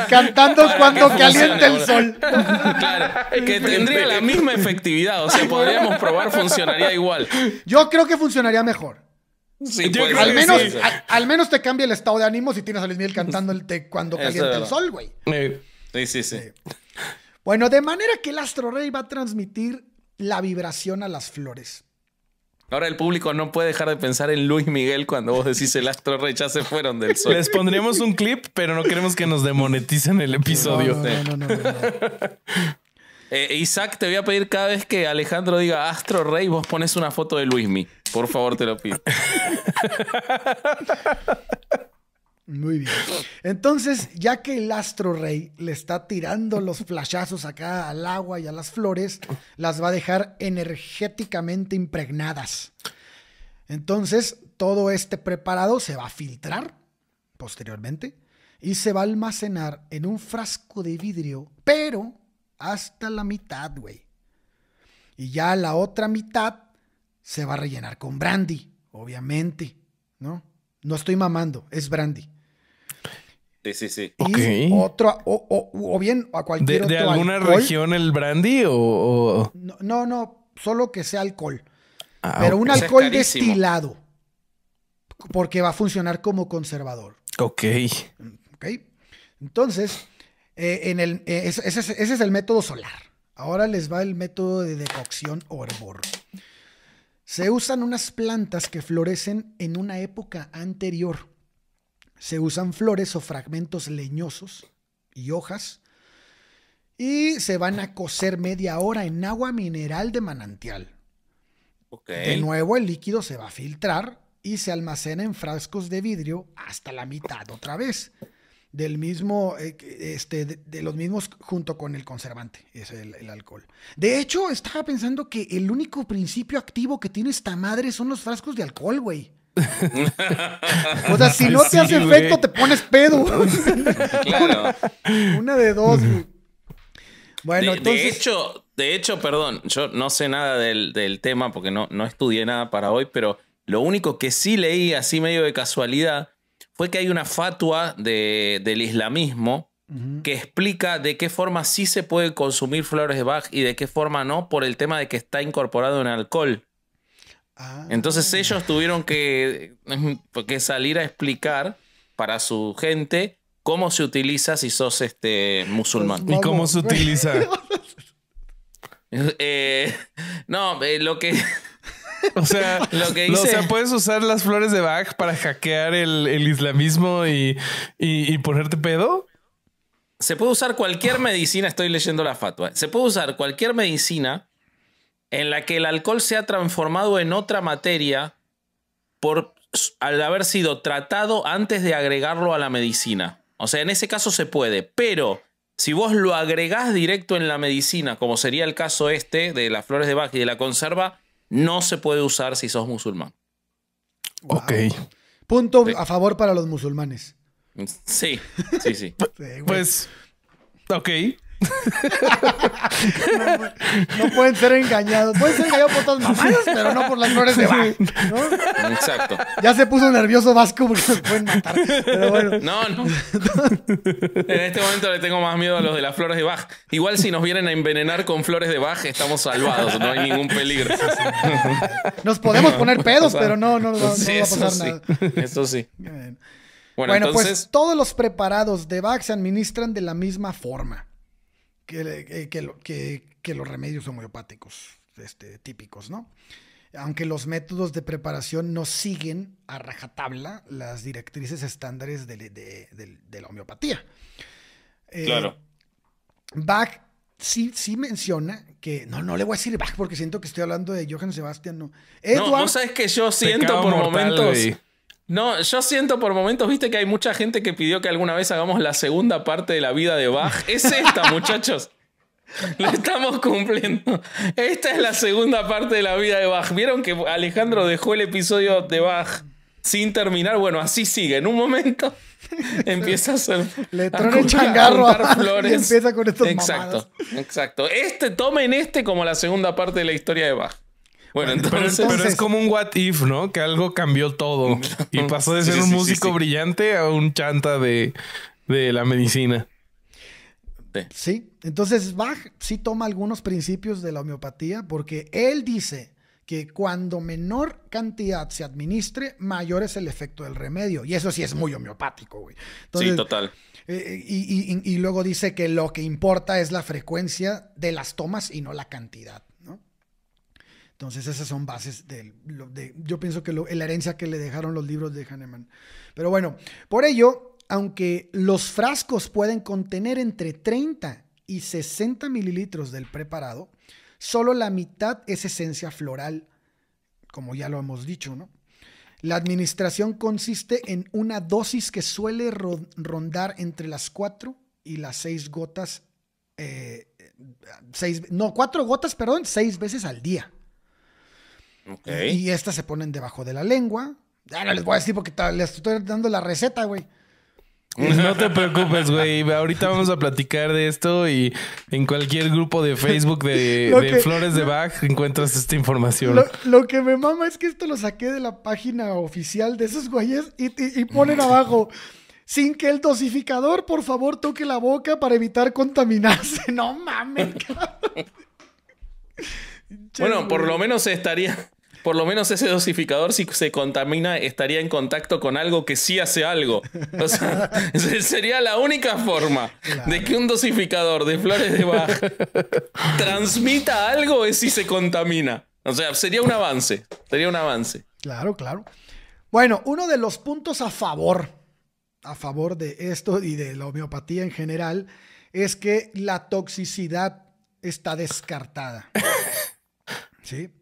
Cantando cuando caliente el sol. Claro, que tendría la misma efectividad. O sea, podríamos probar, funcionaría igual. Yo creo que funcionaría mejor. Sí, al, menos, menos te cambia el estado de ánimo si tienes a Luis Miguel cantando el te cuando caliente el sol, güey. sí, sí. sí. Bueno, de manera que el astro rey va a transmitir la vibración a las flores. Ahora el público no puede dejar de pensar en Luis Miguel cuando vos decís el astro rey ya se fueron del sol. Les pondremos un clip, pero no queremos que nos demoneticen el episodio. No, eh, Isaac, te voy a pedir cada vez que Alejandro diga astro rey, vos pones una foto de Luismi. Por favor, te lo pido. Muy bien. Entonces, ya que el astro rey le está tirando los flashazos acá al agua y a las flores, las va a dejar energéticamente impregnadas. Entonces, todo este preparado se va a filtrar posteriormente y se va a almacenar en un frasco de vidrio, pero hasta la mitad, güey. Y ya la otra mitad se va a rellenar con brandy, obviamente, ¿no? No estoy mamando, es brandy. Sí, sí, o, bien a cualquier ¿De, de alguna región el brandy o...? No, no, solo que sea alcohol. Ah, Pero un alcohol destilado. Porque va a funcionar como conservador. Ok. Ok. Entonces, eh, en el, eh, ese, es el método solar. Ahora les va el método de decocción o hervor. Se usan unas plantas que florecen en una época anterior se usan flores o fragmentos leñosos y hojas. Y se van a cocer media hora en agua mineral de manantial. De nuevo, el líquido se va a filtrar y se almacena en frascos de vidrio hasta la mitad otra vez. Del mismo, eh, este, de, los mismos junto con el conservante, es el, el, alcohol. De hecho, estaba pensando que el único principio activo que tiene esta madre son los frascos de alcohol, güey o sea, si no te hace efecto, te pones pedo. claro. Una de dos, Bueno, de, entonces... de, hecho, perdón, yo no sé nada del, tema porque no, no estudié nada para hoy, pero lo único que sí leí así medio de casualidad fue que hay una fatua del islamismo que explica de qué forma sí se puede consumir flores de Bach y de qué forma no por el tema de que está incorporado en alcohol. Ah. Entonces ellos tuvieron que, salir a explicar para su gente cómo se utiliza si sos este musulmán. ¿Y cómo se utiliza? Eh, no, eh, lo que... O sea, lo que o puedes usar las flores de Bach para hackear el, islamismo y, y, ponerte pedo. Se puede usar cualquier medicina, estoy leyendo la fatua. Se puede usar cualquier medicina en la que el alcohol se ha transformado en otra materia por, al haber sido tratado antes de agregarlo a la medicina. O sea, en ese caso se puede, pero si vos lo agregás directo en la medicina, como sería el caso este de las flores de Bach y de la conserva, no se puede usar si sos musulmán. Ok. Punto a favor para los musulmanes. Sí, sí, sí. pues, ok no, pueden ser engañados. Pueden ser engañados por todas mamadas, pero no por las flores de Bach. Exacto. Ya se puso nervioso Vasco porque se pueden matar. Pero bueno. No, no. en este momento le tengo más miedo a los de las flores de Bach. Igual si nos vienen a envenenar con flores de Bach, estamos salvados. No hay ningún peligro. Nos podemos poner pedos, pero no, no, no, va a pasar nada. Eso sí. Bueno, pues entonces... pues todos los preparados de Bach se administran de la misma forma que, que, que, los remedios homeopáticos este, típicos, ¿no? Aunque los métodos de preparación no siguen a rajatabla las directrices estándares de, la homeopatía. Eh, claro. Bach sí, sí menciona que. No, no le voy a decir Bach porque siento que estoy hablando de Johann Sebastian, no. Edward, no, no sabes que yo siento por momentos. No, yo siento por momentos, viste que hay mucha gente que pidió que alguna vez hagamos la segunda parte de la vida de Bach. Es esta, muchachos. La estamos cumpliendo. Esta es la segunda parte de la vida de Bach. ¿Vieron que Alejandro dejó el episodio de Bach sin terminar? Bueno, así sigue. En un momento empieza a ser... Le changarro a flores. empieza con estos Exacto, exacto. Este, tomen este como la segunda parte de la historia de Bach. Bueno, entonces... Pero, es como un what if, ¿no? Que algo cambió todo y pasó de ser un músico brillante a un chanta de, la medicina. Sí, entonces Bach sí toma algunos principios de la homeopatía porque él dice que cuando menor cantidad se administre, mayor es el efecto del remedio. Y eso sí es muy homeopático, güey. sí, total. Eh, eh, y, luego dice que lo que importa es la frecuencia de las tomas y no la cantidad. Entonces esas son bases de, yo pienso que la herencia que le dejaron los libros de Hahnemann. Pero bueno, por ello, aunque los frascos pueden contener entre 30 y 60 mililitros del preparado, solo la mitad es esencia floral, como ya lo hemos dicho, ¿no? La administración consiste en una dosis que suele rondar entre las 4 y las 6 gotas, eh, no, 4 gotas, perdón, 6 veces al día. Y, estas se ponen debajo de la lengua. Ya no les voy a decir porque les estoy dando la receta, güey. No te preocupes, güey. Ahorita vamos a platicar de esto y en cualquier grupo de Facebook de, Flores de Bach encuentras esta información. Lo, que me mama es que esto lo saqué de la página oficial de esos güeyes y, ponen abajo. Sin que el dosificador, por favor, toque la boca para evitar contaminarse. No mames, Bueno, por lo menos estaría, por lo menos ese dosificador, si se contamina, estaría en contacto con algo que sí hace algo. sería la única forma de que un dosificador de flores de baja transmita algo es si se contamina. O sea, sería un avance. Sería un avance. Claro, claro. Bueno, uno de los puntos a favor, a favor de esto y de la homeopatía en general, es que la toxicidad está descartada.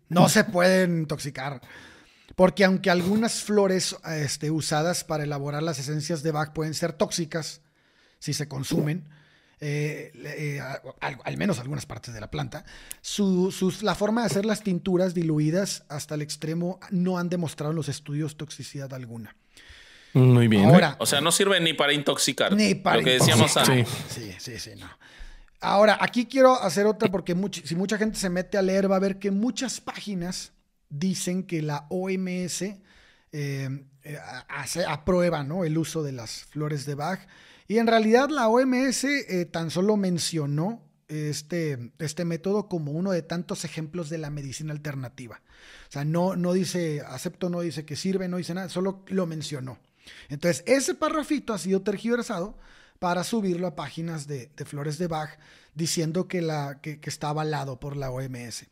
No se pueden intoxicar. Porque aunque algunas flores este, usadas para elaborar las esencias de Bach pueden ser tóxicas si se consumen, eh, eh, al, menos algunas partes de la planta, la forma de hacer las tinturas diluidas hasta el extremo no han demostrado los estudios toxicidad alguna. Muy bien. o sea, no sirve ni para intoxicar. Ni para Lo que decíamos Sí, sí, sí, no. Ahora, aquí quiero hacer otra eh. porque si mucha gente se mete a leer va a ver que muchas páginas dicen que la OMS eh, eh, aprueba el uso de las flores de Bach. Y en realidad la OMS tan solo mencionó este, este, método como uno de tantos ejemplos de la medicina alternativa. O sea, no, no dice, acepto, no dice que sirve, no dice nada, solo lo mencionó. Entonces, ese párrafito ha sido tergiversado para subirlo a páginas de, Flores de Bach diciendo que, la, que, está avalado por la OMS.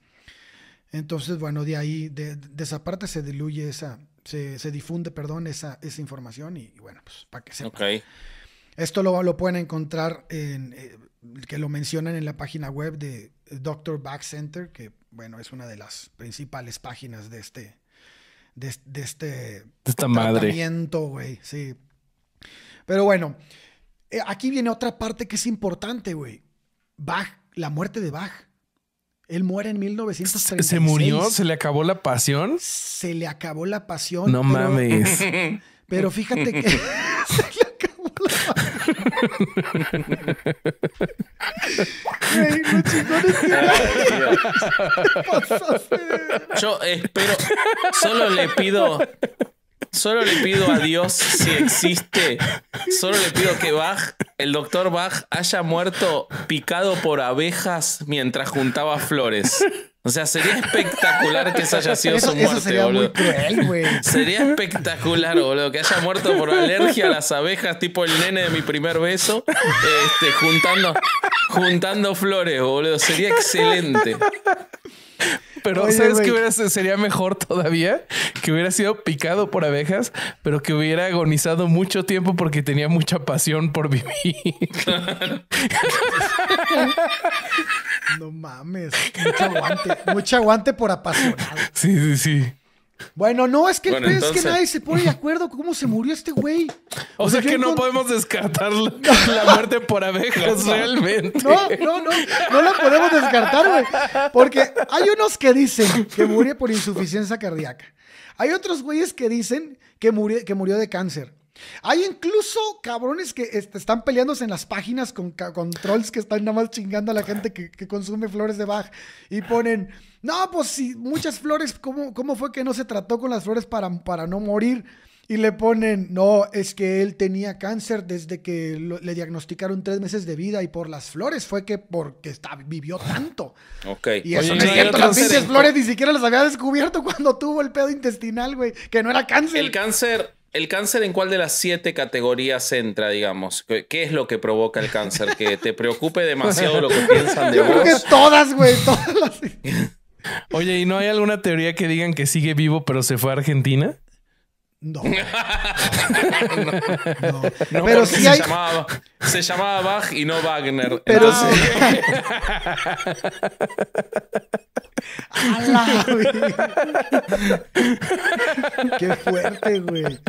Entonces, bueno, de ahí, de, esa parte se diluye esa, se, se difunde, perdón, esa, esa información y, bueno, pues para que sepan. Esto lo, pueden encontrar en, eh, que lo mencionan en la página web de Dr. Bach Center, que bueno, es una de las principales páginas de este, de, este de esta tratamiento, güey, sí. Pero bueno, eh, aquí viene otra parte que es importante, güey. Bach, la muerte de Bach. Él muere en 1936. ¿Se murió? ¿Se le acabó la pasión? Se le acabó la pasión. No mames. Pero fíjate que se le acabó la pasión. Yo espero, eh, solo le pido Solo le pido a Dios si existe. Solo le pido que Bach, el doctor Bach, haya muerto picado por abejas mientras juntaba flores. O sea, sería espectacular que esa haya sido su muerte, sería boludo. Muy cruel, Sería espectacular, boludo, que haya muerto por alergia a las abejas, tipo el nene de mi primer beso, este, juntando, juntando flores, boludo. Sería excelente. Pero ¿sabes qué hubiera, sería mejor todavía? Que hubiera sido picado por abejas, pero que hubiera agonizado mucho tiempo porque tenía mucha pasión por vivir. no mames. Mucho aguante. Mucho aguante por apasionado. Sí, sí, sí. Bueno, no, es que que nadie se pone de acuerdo cómo se murió este güey. O, sea, que no podemos descartar la, muerte por abejas realmente. No, no, no, no la podemos descartar, güey. Porque hay unos que dicen que murió por insuficiencia cardíaca. Hay otros güeyes que dicen que que murió de cáncer. Hay incluso cabrones que están peleándose en las páginas con, trolls que están nada más chingando a la gente que, consume flores de Bach y ponen, no, pues si muchas flores, ¿cómo, ¿cómo, fue que no se trató con las flores para, para no morir? Y le ponen, no, es que él tenía cáncer desde que le diagnosticaron tres meses de vida y por las flores fue que porque vivió tanto. Ok. Y eso es cierto. Las flores ni siquiera las había descubierto cuando tuvo el pedo intestinal, güey, que no era cáncer. El cáncer ¿El cáncer en cuál de las siete categorías entra, digamos? ¿Qué, es lo que provoca el cáncer? ¿Que te preocupe demasiado lo que piensan de Yo vos? Creo que todas, güey, todas Oye, ¿y no hay alguna teoría que digan que sigue vivo pero se fue a Argentina? No. pero se, llamaba, Bach y no Wagner. Pero ah, Qué fuerte, güey.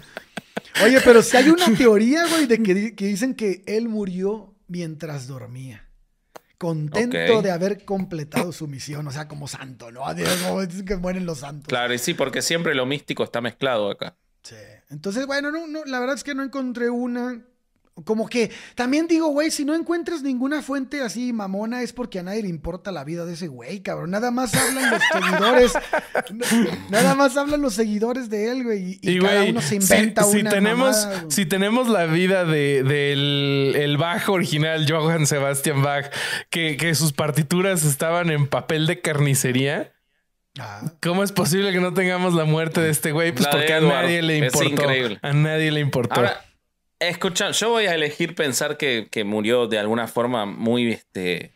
Oye, pero si hay una teoría, güey, de que, dicen que él murió mientras dormía contento de haber completado su misión, o sea, como santo, ¿no? Adiós, que mueren los santos. Claro, y sí, porque siempre lo místico está mezclado acá. Sí. Entonces, bueno, no, no, la verdad es que no encontré una. Como que también digo, güey, si no encuentras ninguna fuente así mamona es porque a nadie le importa la vida de ese güey, cabrón. Nada más hablan los seguidores. nada más hablan los seguidores de él, güey. Y, cada uno se inventa si, Si tenemos, si tenemos la vida del de, el Bach original, Johann Sebastian Bach, que, que sus partituras estaban en papel de carnicería Ah. ¿Cómo es posible que no tengamos la muerte de este güey? Pues porque a nadie le importó. Es increíble. A nadie le importó. Ahora, escucha, yo voy a elegir pensar que, murió de alguna forma muy, este,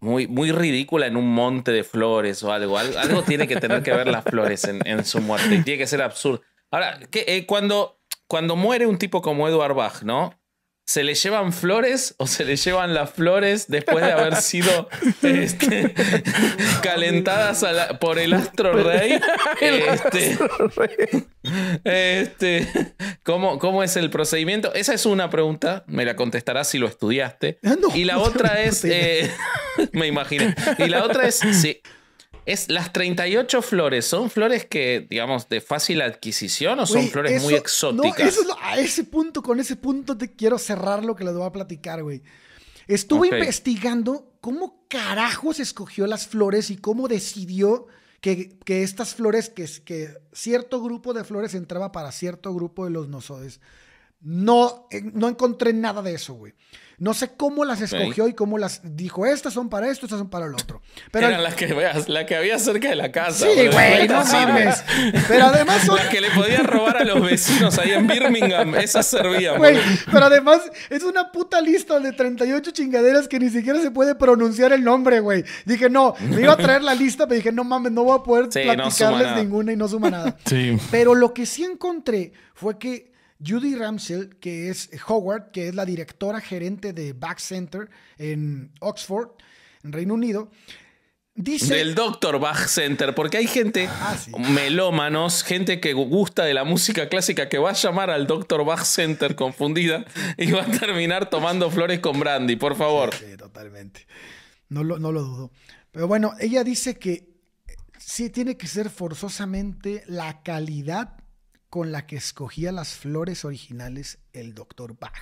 muy, muy ridícula en un monte de flores o algo. Algo, tiene que tener que ver las flores en, su muerte. Tiene que ser absurdo. Ahora, eh, cuando, cuando muere un tipo como Eduard Bach, ¿no? ¿Se le llevan flores o se le llevan las flores después de haber sido este, calentadas por el astro rey? Este, este ¿cómo, es el procedimiento? Esa es una pregunta, me la contestarás si lo estudiaste. y la otra es, me imagino. y la otra es las 38 flores, ¿son flores que, digamos, de fácil adquisición o son flores muy exóticas? a ese punto, con ese punto te quiero cerrar lo que les voy a platicar, güey. Estuve investigando cómo carajos escogió las flores y cómo decidió que, estas flores, que, que, cierto grupo de flores entraba para cierto grupo de los nosodes. No, eh, no encontré nada de eso, güey. No sé cómo las escogió y cómo las dijo, estas son para esto, estas son para lo otro. Pero Eran las que, la que había cerca de la casa. Sí, güey, no mames. Pero además son... que le podían robar a los vecinos ahí en Birmingham, esas servían. Güey, pero además es una puta lista de 38 chingaderas que ni siquiera se puede pronunciar el nombre, güey. Dije, no, me iba a traer la lista, pero dije, no mames, no voy a poder platicarles ninguna y no suma nada. Sí. Pero lo que sí encontré fue que Judy Ramsell, que es eh, Howard, que es la directora gerente de Back Center en Oxford, en Reino Unido, Dice... Del Dr. Bach Center, porque hay gente, ah, melómanos, gente que gusta de la música clásica, que va a llamar al Dr. Bach Center confundida y va a terminar tomando flores con brandy, por favor. Sí, totalmente. No no lo dudo. Pero bueno, ella dice que eh, sí tiene que ser forzosamente la calidad con la que escogía las flores originales el doctor Bach.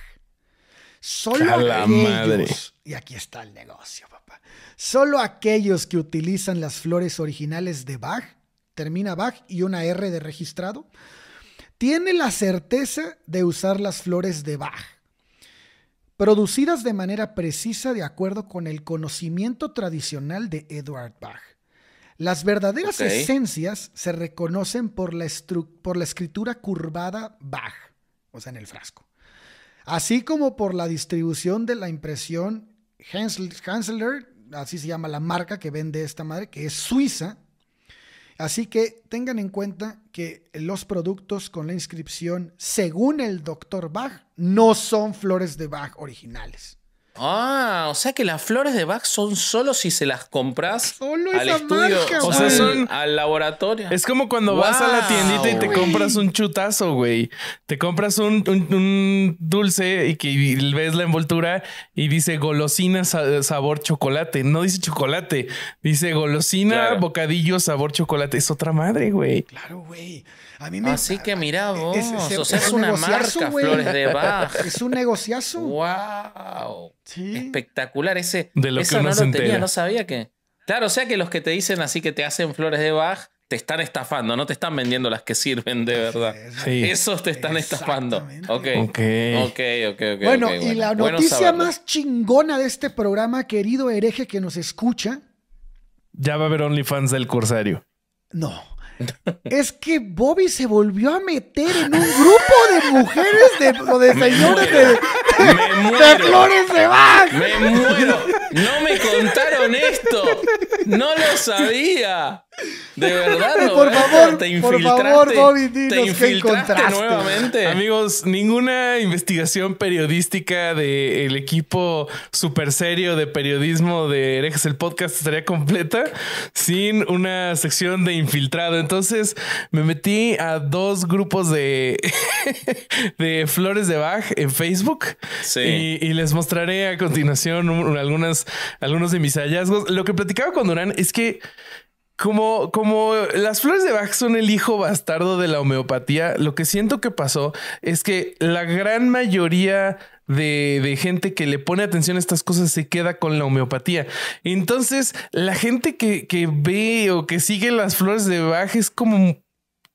Solo aquellos, y aquí está el negocio, papá. Solo aquellos que utilizan las flores originales de Bach, termina Bach y una R de registrado, tiene la certeza de usar las flores de Bach, producidas de manera precisa de acuerdo con el conocimiento tradicional de Edward Bach. Las verdaderas esencias se reconocen por la, escritura curvada Bach, o sea, en el frasco, así como por la distribución de la impresión Hansler, así se llama la marca que vende esta madre, que es suiza. Así que tengan en cuenta que los productos con la inscripción, según el doctor Bach, no son flores de Bach originales. Ah, o sea que las flores de Bach son solo si se las compras al estudio, o sea, son, al laboratorio. Es como cuando vas a la tiendita y te compras un chutazo, güey. Te compras un, un, dulce y que ves la envoltura y dice golosina sabor chocolate. No dice chocolate, dice golosina bocadillo sabor chocolate. Es otra madre, güey. Claro, güey. Así que mira eh, vos, es, una marca, Flores de Bach. Es un negociazo. ¡Wow! Espectacular ese. De lo que uno no tenía, no sabía que. Claro, o sea que los que te dicen así que te hacen Flores de Bach te están estafando, no te están vendiendo las que sirven de verdad. Esos te están estafando. Okay. ok. Ok, ok, Bueno, y la noticia más chingona de este programa, querido hereje que nos escucha. Ya va a haber OnlyFans del Corsario. No es que Bobby se volvió a meter en un grupo de mujeres de, o de señores de, de, flores de Bach. Me muero. No me contaron esto. No lo sabía. De verdad, por favor, te por favor, nuevamente. Amigos, ninguna investigación periodística del equipo super serio de periodismo de Herejes el podcast estaría completa sin una sección de infiltrado. Entonces, me metí a dos grupos de de flores de Bach en Facebook y, les mostraré a continuación algunas algunos de mis hallazgos. Lo que platicaba con Durán es que como, las flores de Bach son el hijo bastardo de la homeopatía, lo que siento que pasó es que la gran mayoría de, gente que le pone atención a estas cosas se queda con la homeopatía. Entonces, la gente que, que ve o que sigue las flores de Bach es como,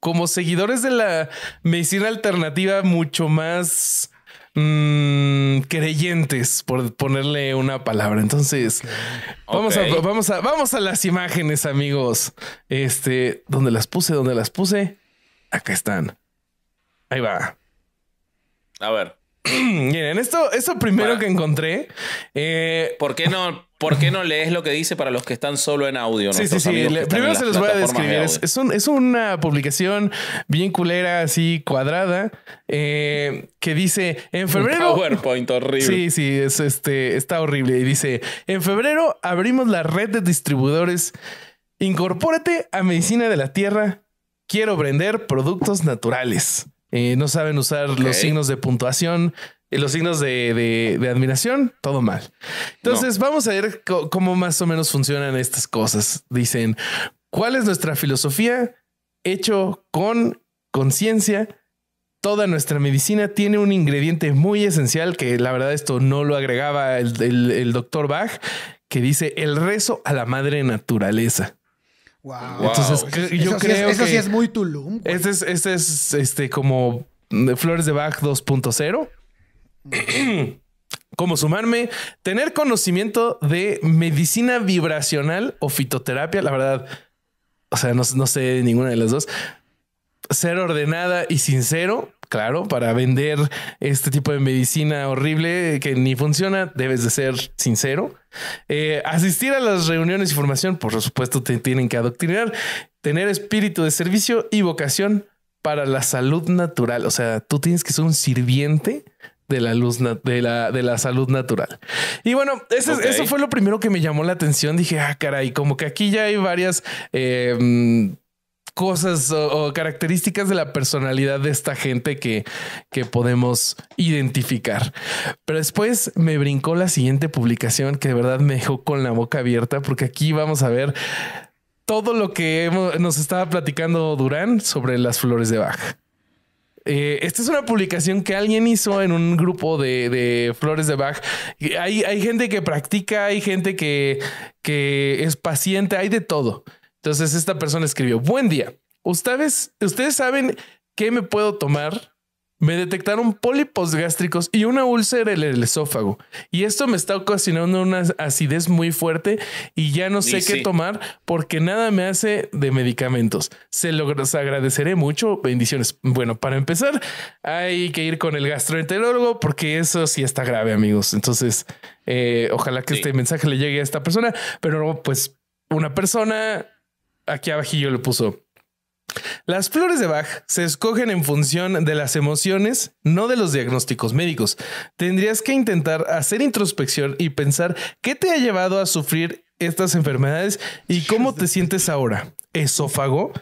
como seguidores de la medicina alternativa mucho más Mm, creyentes, por ponerle una palabra. Entonces, vamos, A, vamos, a, vamos a las imágenes, amigos. Este, donde las puse, donde las puse, acá están. Ahí va. A ver. Miren, esto, esto primero que encontré. Eh, ¿Por qué no ¿Por qué no lees lo que dice para los que están solo en audio? Sí, sí, sí. primero se los voy a describir. es, una publicación bien culera, así cuadrada, eh, que dice en febrero. Un PowerPoint horrible. Sí, sí, este, está horrible. Y dice: En febrero abrimos la red de distribuidores. Incorpórate a Medicina de la Tierra. Quiero vender productos naturales. Eh, no saben usar los signos de puntuación los signos de, admiración, todo mal. Entonces, vamos a ver cómo más o menos funcionan estas cosas. Dicen, ¿cuál es nuestra filosofía? Hecho con conciencia. Toda nuestra medicina tiene un ingrediente muy esencial que la verdad esto no lo agregaba el, doctor Bach, que dice el rezo a la madre naturaleza. Wow. Entonces, yo creo que... eso sí es muy Tulum. Este es, como mm, Flores de Bach 2.0. cómo sumarme, tener conocimiento de medicina vibracional o fitoterapia, la verdad, o sea, no, sé ninguna de las dos. Ser ordenada y sincero, claro, para vender este tipo de medicina horrible que ni funciona, debes de ser sincero. Eh, asistir a las reuniones y formación, por supuesto, te tienen que adoctrinar. Tener espíritu de servicio y vocación para la salud natural. O sea, tú tienes que ser un sirviente de la luz de la, de la salud natural. Y bueno, eso, fue lo primero que me llamó la atención. Dije, ah, caray, como que aquí ya hay varias eh, cosas o, características de la personalidad de esta gente que, que podemos identificar. Pero después me brincó la siguiente publicación que de verdad me dejó con la boca abierta, porque aquí vamos a ver todo lo que nos estaba platicando Durán sobre las flores de Baja eh, esta es una publicación que alguien hizo en un grupo de, flores de Bach. Hay, hay, gente que practica, hay gente que, que es paciente, hay de todo. Entonces esta persona escribió, buen día. Ustedes, ustedes saben qué me puedo tomar me detectaron pólipos gástricos y una úlcera en el esófago. Y esto me está ocasionando una acidez muy fuerte y ya no sé qué tomar porque nada me hace de medicamentos. Se los agradeceré mucho. Bendiciones. Bueno, para empezar, hay que ir con el gastroenterólogo porque eso sí está grave, amigos. Entonces, eh, ojalá que este mensaje le llegue a esta persona, pero pues una persona aquí abajillo le puso. Las flores de Bach se escogen en función de las emociones, no de los diagnósticos médicos. Tendrías que intentar hacer introspección y pensar qué te ha llevado a sufrir estas enfermedades y cómo te sientes ahora. Esófago,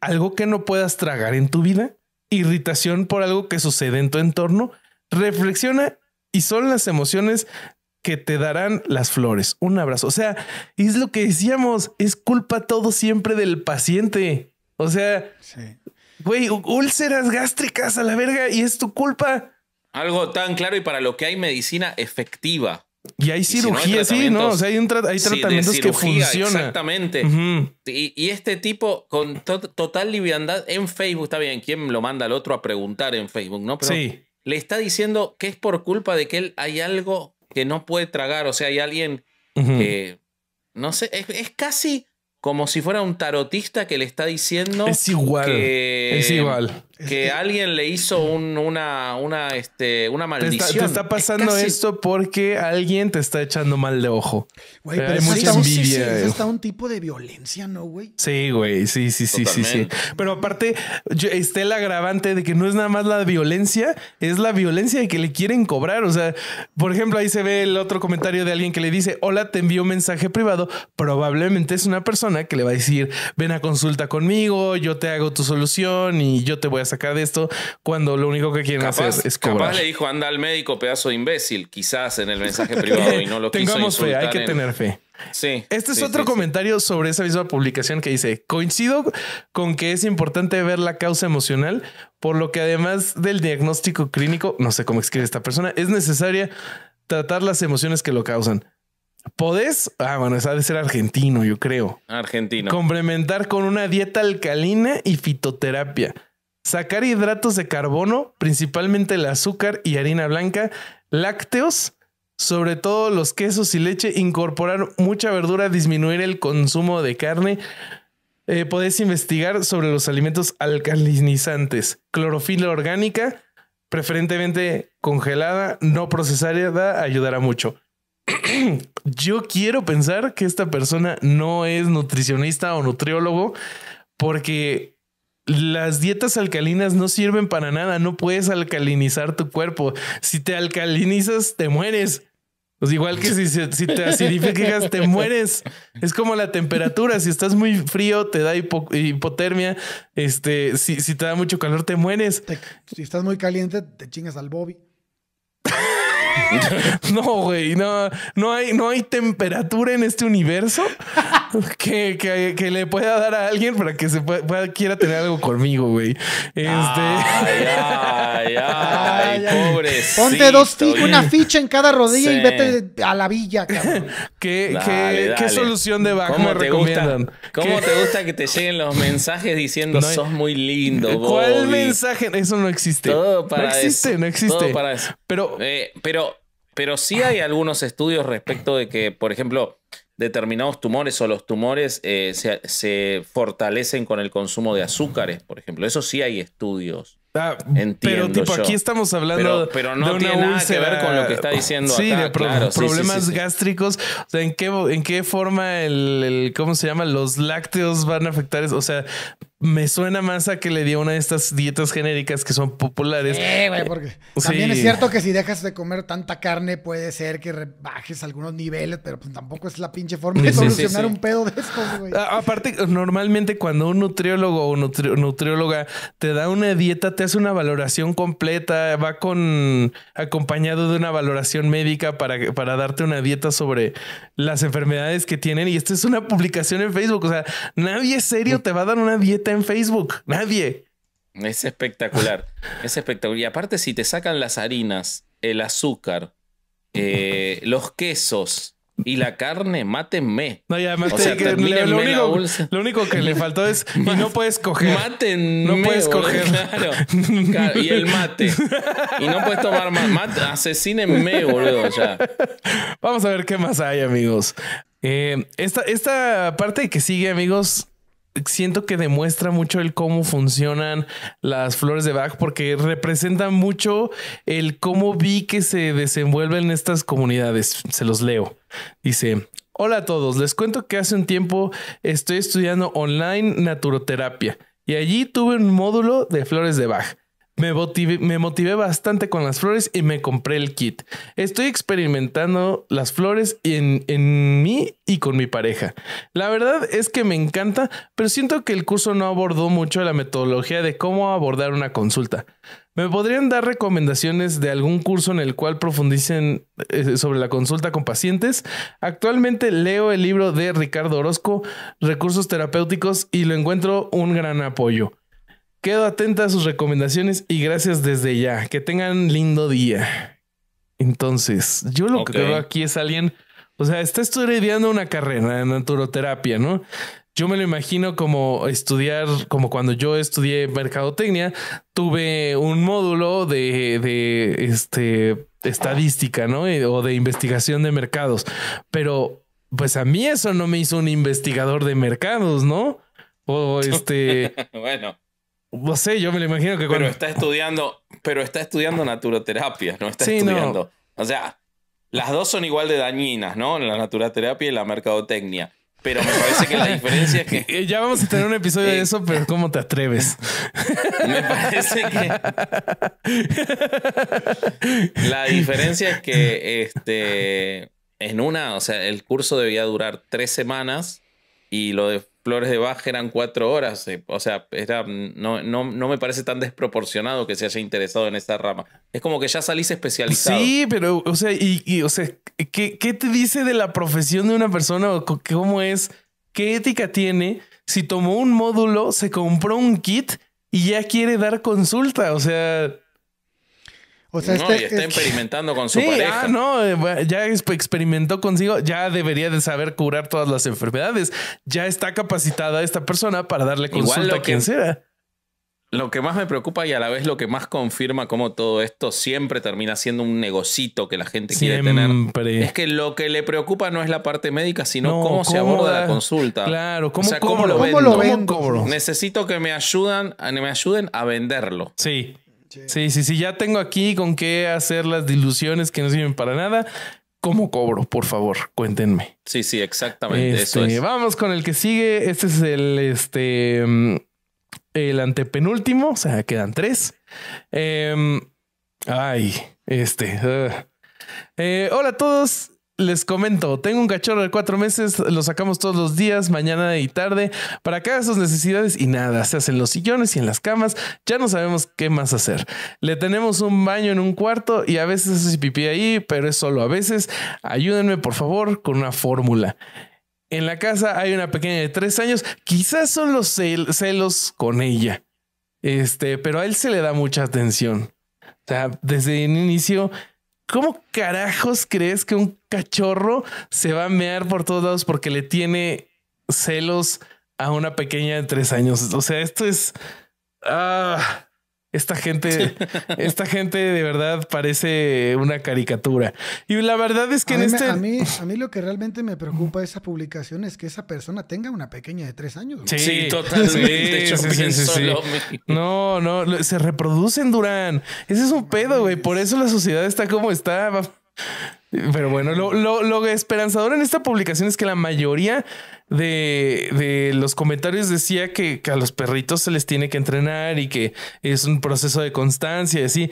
algo que no puedas tragar en tu vida, irritación por algo que sucede en tu entorno. Reflexiona y son las emociones que te darán las flores. Un abrazo. O sea, es lo que decíamos, es culpa todo siempre del paciente. O sea, güey, úlceras gástricas a la verga y es tu culpa. Algo tan claro y para lo que hay medicina efectiva. Y hay cirugía, sí, ¿no? O sea, hay, tratamientos que funcionan. Exactamente. y, este tipo, con total liviandad, en Facebook, está bien, ¿quién lo manda al otro a preguntar en Facebook, no? Pero le está diciendo que es por culpa de que él hay algo que no puede tragar. O sea, hay alguien que. No sé, es casi como si fuera un tarotista que le está diciendo. Es igual. es igual que alguien le hizo una, una, este, una maldición. Te está, pasando esto porque alguien te está echando mal de ojo. Güey, mucha envidia. Sí, es un tipo de violencia, ¿no, güey? Sí, güey, sí, sí, sí, sí, Pero aparte, está el agravante de que no es nada más la violencia, es la violencia de que le quieren cobrar. O sea, por ejemplo, ahí se ve el otro comentario de alguien que le dice, hola, te envío un mensaje privado. Probablemente es una persona que le va a decir, ven a consulta conmigo, yo te hago tu solución y yo te voy a sacar de esto cuando lo único que quieren hacer es cobrar. Capaz le dijo, anda al médico, pedazo de imbécil, quizás en el mensaje privado y no lo Tengamos fe, hay que tener fe. Sí. Este es otro comentario sobre esa misma publicación que dice, coincido con que es importante ver la causa emocional, por lo que además del diagnóstico clínico, no sé cómo escribe esta persona, es necesaria tratar las emociones que lo causan. Podés, ah, bueno, esa de ser argentino, yo creo. Argentino. Complementar con una dieta alcalina y fitoterapia sacar hidratos de carbono, principalmente el azúcar y harina blanca, lácteos, sobre todo los quesos y leche, incorporar mucha verdura, disminuir el consumo de carne. Eh, podés investigar sobre los alimentos alcalinizantes, clorofila orgánica, preferentemente congelada, no procesada, ayudará mucho. Yo quiero pensar que esta persona no es nutricionista o nutriólogo porque las dietas alcalinas no sirven para nada, no puedes alcalinizar tu cuerpo. Si te alcalinizas, te mueres. Pues igual que si, si te acidificas, te mueres. Es como la temperatura. Si estás muy frío, te da hipotermia. Este, si, te da mucho calor, te mueres. si estás muy caliente, te chingas al Bobby. no, güey, no, no hay, no hay temperatura en este universo que, que, le pueda dar a alguien para que se quiera tener algo conmigo, güey. Este. Ay, ay, ay, Ponte dos una ficha en cada rodilla y vete a la villa, cabrón. ¿Qué, solución de vaca me recomiendan? ¿Cómo te gusta que te lleguen los mensajes diciendo sos muy lindo, ¿Cuál mensaje? Eso no existe. Todo para no existe, no existe. Todo para eso. Pero, eh, pero pero sí hay algunos estudios respecto de que, por ejemplo, determinados tumores o los tumores eh, se, fortalecen con el consumo de azúcares, por ejemplo. Eso sí hay estudios. Ah, pero tipo, aquí estamos hablando no de tiene nada que ver con lo que está diciendo sí, de problemas gástricos. O sea, ¿en qué, en qué forma el, ¿cómo se llama? Los lácteos van a afectar. O sea, me suena más a que le dio una de estas dietas genéricas que son populares. güey, eh, también es cierto que si dejas de comer tanta carne puede ser que bajes algunos niveles, pero pues, tampoco es la pinche forma de solucionar un pedo de estos, güey. Aparte, normalmente cuando un nutriólogo o nutrióloga te da una dieta, te es una valoración completa, va con acompañado de una valoración médica para, para darte una dieta sobre las enfermedades que tienen. Y esta es una publicación en Facebook. O sea, nadie serio te va a dar una dieta en Facebook. Nadie. Es espectacular. es espectacular. Y aparte, si te sacan las harinas, el azúcar, eh, los quesos, y la carne, mátenme. No, ya, o sea, que lo, único, lo único que le faltó es y no puedes coger. Maten, No puedes coger. Y el mate. Y no puedes tomar más. Mate, asesínenme, boludo. Ya. Vamos a ver qué más hay, amigos. Eh, esta parte que sigue, amigos, siento que demuestra mucho el cómo funcionan las flores de Bach porque representa mucho el cómo vi que se desenvuelven estas comunidades. Se los leo. Dice, hola a todos, les cuento que hace un tiempo estoy estudiando online naturoterapia y allí tuve un módulo de flores de Bach. Me motivé, bastante con las flores y me compré el kit. Estoy experimentando las flores en, en mí y con mi pareja. La verdad es que me encanta, pero siento que el curso no abordó mucho la metodología de cómo abordar una consulta. ¿Me podrían dar recomendaciones de algún curso en el cual profundicen eh, sobre la consulta con pacientes? Actualmente leo el libro de Ricardo Orozco, Recursos Terapéuticos, y lo encuentro un gran apoyo. Quedo atenta a sus recomendaciones y gracias desde ya. Que tengan lindo día. Entonces, yo lo que veo aquí es alguien, o sea, está estudiando una carrera en naturoterapia, ¿no? Yo me lo imagino como estudiar, como cuando yo estudié mercadotecnia, tuve un módulo de, de este, estadística, ¿no? Eh, o de investigación de mercados. Pero, pues a mí eso no me hizo un investigador de mercados, ¿no? O este. bueno. No sé, yo me lo imagino que cuando... Pero está estudiando, pero está estudiando naturoterapia, no está estudiando... O sea, las dos son igual de dañinas, ¿no? La naturoterapia y la mercadotecnia. Pero me parece que la diferencia es que. Eh, ya vamos a tener un episodio de eh, eso, pero ¿cómo te atreves? Me parece que. La diferencia es que este, en una, o sea, el curso debía durar tres semanas y lo de Flores de baja eran cuatro horas. Eh, o sea, era, mm, no, no, no, me parece tan desproporcionado que se haya interesado en esta rama. Es como que ya salís especializado. Sí, pero, o sea, y, y o sea, ¿qué, te dice de la profesión de una persona? O ¿Cómo es? ¿Qué ética tiene? Si tomó un módulo, se compró un kit y ya quiere dar consulta. O sea, no, este, está experimentando con su ah, pareja. Ah, no, eh, ya experimentó consigo, ya debería de saber curar todas las enfermedades. Ya está capacitada esta persona para darle consulta a quien sea. Lo que más me preocupa y a la vez lo que más confirma cómo todo esto siempre termina siendo un negocito que la gente quiere tener. Es que lo que le preocupa no es la parte médica, sino cómo, se aborda la consulta. Claro, cómo, o sea, cómo, lo, vendo? Necesito que me ayudan, me ayuden a venderlo. Sí. Sí, sí, sí, ya tengo aquí con qué hacer las diluciones que no sirven para nada. ¿Cómo cobro? Por favor, cuéntenme. Sí, sí, exactamente. eso este, es. Vamos con el que sigue. Este es el, este, mm, el antepenúltimo. O sea, quedan tres. Em, ay, este. Ah. Eh, hola a todos les comento, tengo un cachorro de cuatro meses, lo sacamos todos los días, mañana y tarde, para cada sus necesidades y nada, se hacen los sillones y en las camas, ya no sabemos qué más hacer. Le tenemos un baño en un cuarto y a veces hace pipí ahí, pero es solo a veces. Ayúdenme por favor con una fórmula. En la casa hay una pequeña de tres años, quizás son los celos con ella, este, pero a él se le da mucha atención. O sea, desde el inicio ¿Cómo carajos crees que un cachorro se va a mear por todos lados porque le tiene celos a una pequeña de tres años? O sea, esto es. Ah, esta gente, esta gente de verdad parece una caricatura. Y la verdad es que en este. A mí, lo que realmente me preocupa de esa publicación es que esa persona tenga una pequeña de tres años. Sí, totalmente. No, no, se reproducen, Durán. Ese es un pedo, güey. Por eso la sociedad está como está. Pero bueno, lo, lo, lo esperanzador en esta publicación es que la mayoría de, de los comentarios decía que, a los perritos se les tiene que entrenar y que es un proceso de constancia y así.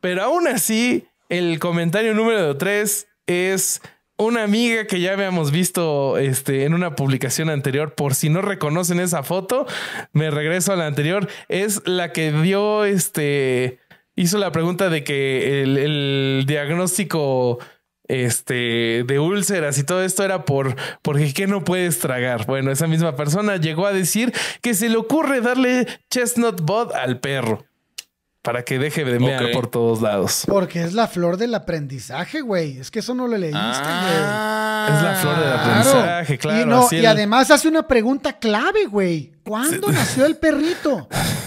Pero aún así, el comentario número tres es una amiga que ya habíamos visto este, en una publicación anterior, por si no reconocen esa foto, me regreso a la anterior, es la que dio este, hizo la pregunta de que el diagnóstico este, de úlceras y todo esto era por porque qué no puedes tragar. Bueno, esa misma persona llegó a decir que se le ocurre darle chestnut bud al perro para que deje de mear por todos lados. Porque es la flor del aprendizaje, güey. Es que eso no lo leíste, ah. es la flor del aprendizaje, claro. y, además hace una pregunta clave, güey. ¿Cuándo nació el perrito?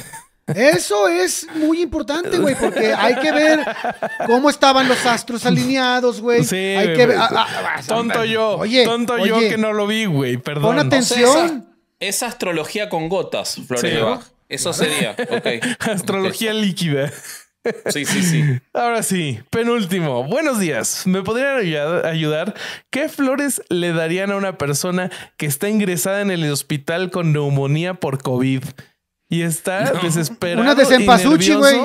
Eso es muy importante, güey, porque hay que ver cómo estaban los astros alineados, güey. Sí, hay que ver. Ah, ah, ah, tonto yo, tonto yo que no lo vi, güey, perdón. Pon atención. esa, astrología con gotas, Floreva. Eso sería, ok. Astrología líquida. Sí, sí, sí. Ahora sí, penúltimo. Buenos días. ¿Me podrían ayudar? ¿Qué flores le darían a una persona que está ingresada en el hospital con neumonía por COVID? y está desesperado. Una desempasuchi, güey,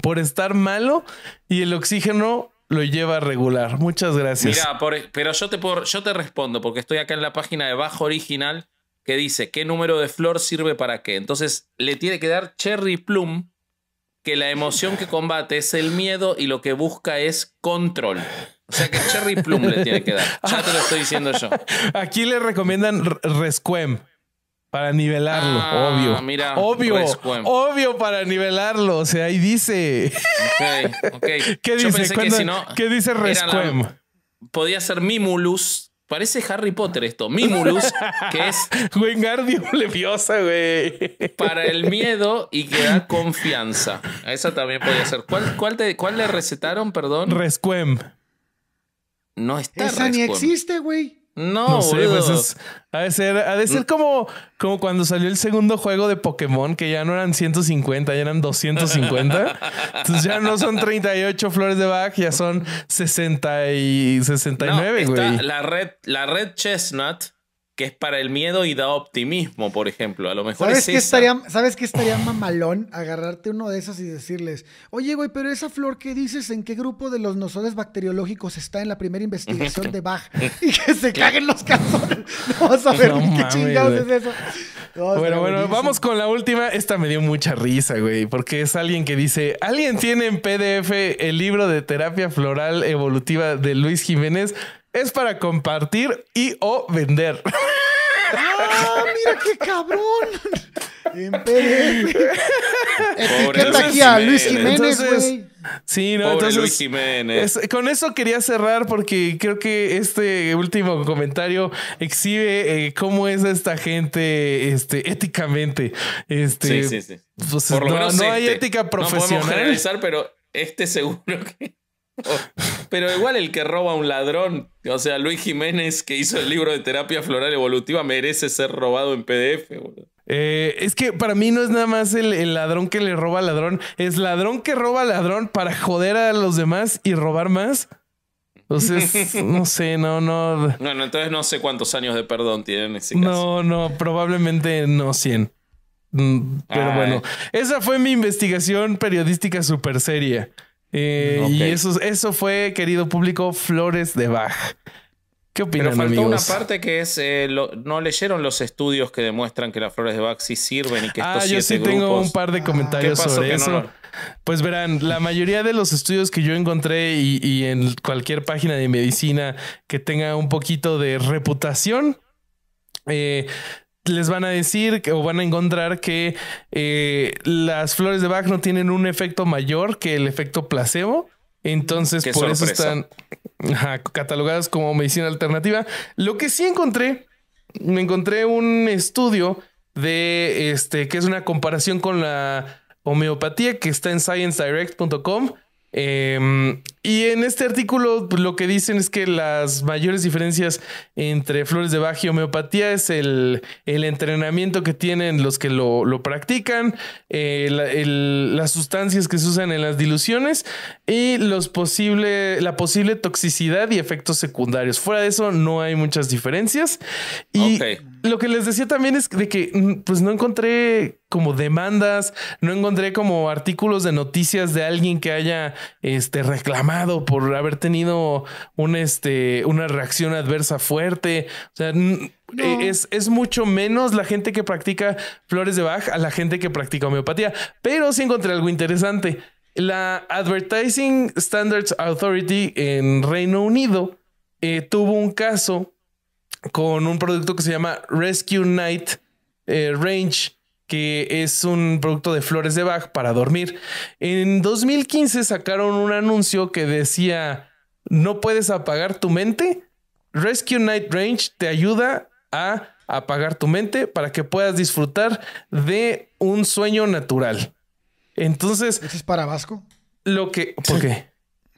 Por estar malo y el oxígeno lo lleva a regular. Muchas gracias. Mira, pero yo te, yo te respondo porque estoy acá en la página de Bajo Original que dice qué número de flor sirve para qué. Entonces le tiene que dar Cherry Plum que la emoción que combate es el miedo y lo que busca es control. O sea que Cherry Plum le tiene que dar. Ya te lo estoy diciendo yo. Aquí le recomiendan rescuem. Para nivelarlo, ah, obvio. obvio, obvio para nivelarlo. O sea, ahí dice. ¿Qué dice? Resquem? podía ser Mimulus. Parece Harry Potter esto. Mimulus, que es. Wingardium Leviosa, güey. Para el miedo y que da confianza. Esa también podía ser. ¿Cuál, cuál, cuál le recetaron, perdón? Resquem. No está Esa ni existe, güey. No, no pues es, ha de ser, mm. como, como cuando salió el segundo juego de Pokémon, que ya no eran 150, ya eran 250. Entonces ya no son 38 flores de Bach, ya son 60 y 69, güey. la red, la red chestnut que es para el miedo y da optimismo, por ejemplo. A lo mejor es estaría, ¿Sabes qué estaría mamalón? Agarrarte uno de esos y decirles, oye, güey, pero esa flor que dices, ¿en qué grupo de los nosotros bacteriológicos está en la primera investigación de Bach? y que se caguen los cazones. Vamos a ver qué chingados es eso. bueno, bueno, vamos con la última. Esta me dio mucha risa, güey, porque es alguien que dice, ¿alguien tiene en PDF el libro de terapia floral evolutiva de Luis Jiménez? es para compartir y o vender. ¡Ah, mira qué cabrón! En Etiqueta aquí a Luis Jiménez, güey. Sí, no, Pobre entonces, Luis Jiménez. con eso quería cerrar porque creo que este último comentario exhibe eh, cómo es esta gente este, éticamente. Este, sí, sí, sí. Pues, Por lo menos no hay este. ética profesional. No podemos generalizar, pero este seguro que. Pero igual el que roba a un ladrón, o sea, Luis Jiménez que hizo el libro de terapia floral evolutiva merece ser robado en PDF, eh, es que para mí no es nada más el, ladrón que le roba al ladrón, es ladrón que roba al ladrón para joder a los demás y robar más. Entonces, no sé, no, no. bueno entonces no sé cuántos años de perdón tienen No, no, probablemente no 100. Mm, pero ah. bueno, esa fue mi investigación periodística super seria. Eh, y eso, eso fue, querido público, Flores de Bach. ¿Qué opinan, Pero faltó una parte que es, eh, no leyeron los estudios que demuestran que las flores de Bach sí sirven y que estos Ah, yo sí tengo un par de ah, comentarios sobre eso. Pues verán, la mayoría de los estudios que yo encontré y, en cualquier página de medicina que tenga un poquito de reputación, eh, les van a decir o van a encontrar que eh, las flores de Bach no tienen un efecto mayor que el efecto placebo. Entonces, por eso están catalogadas como medicina alternativa. Lo que sí encontré, me encontré un estudio de este que es una comparación con la homeopatía que está en sciencedirect.com Em, y en este artículo pues, lo que dicen es que las mayores diferencias entre flores de baja y homeopatía es el, el entrenamiento que tienen los que lo, practican, eh, las sustancias que se usan en las diluciones y los posible, la posible toxicidad y efectos secundarios. Fuera de eso no hay muchas diferencias. Y lo que les decía también es de que mm, pues no encontré como demandas, no encontré como artículos de noticias de alguien que haya este reclamado por haber tenido un este una reacción adversa fuerte, o sea, e, es, mucho menos la gente que practica flores de Bach a la gente que practica homeopatía, pero sí encontré algo interesante. La Advertising Standards Authority en Reino Unido eh, tuvo un caso con un producto que se llama Rescue Night eh, Range, que es un producto de flores de Bach para dormir. En 2015 sacaron un anuncio que decía, no puedes apagar tu mente. Rescue Night Range te ayuda a apagar tu mente para que puedas disfrutar de un sueño natural. Entonces... ¿Eso es para Vasco? Lo que... ¿Por qué?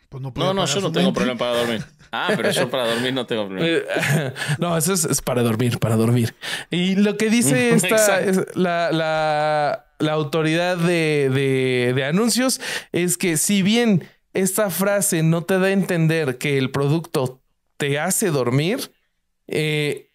Pues no, no, yo no tengo problema para dormir. Ah, pero yo para dormir no tengo problema. no, eso es, para dormir, para dormir. Y lo que dice mm, esta, la, autoridad de, anuncios es que si bien esta frase no te da a entender que el producto te hace dormir, eh,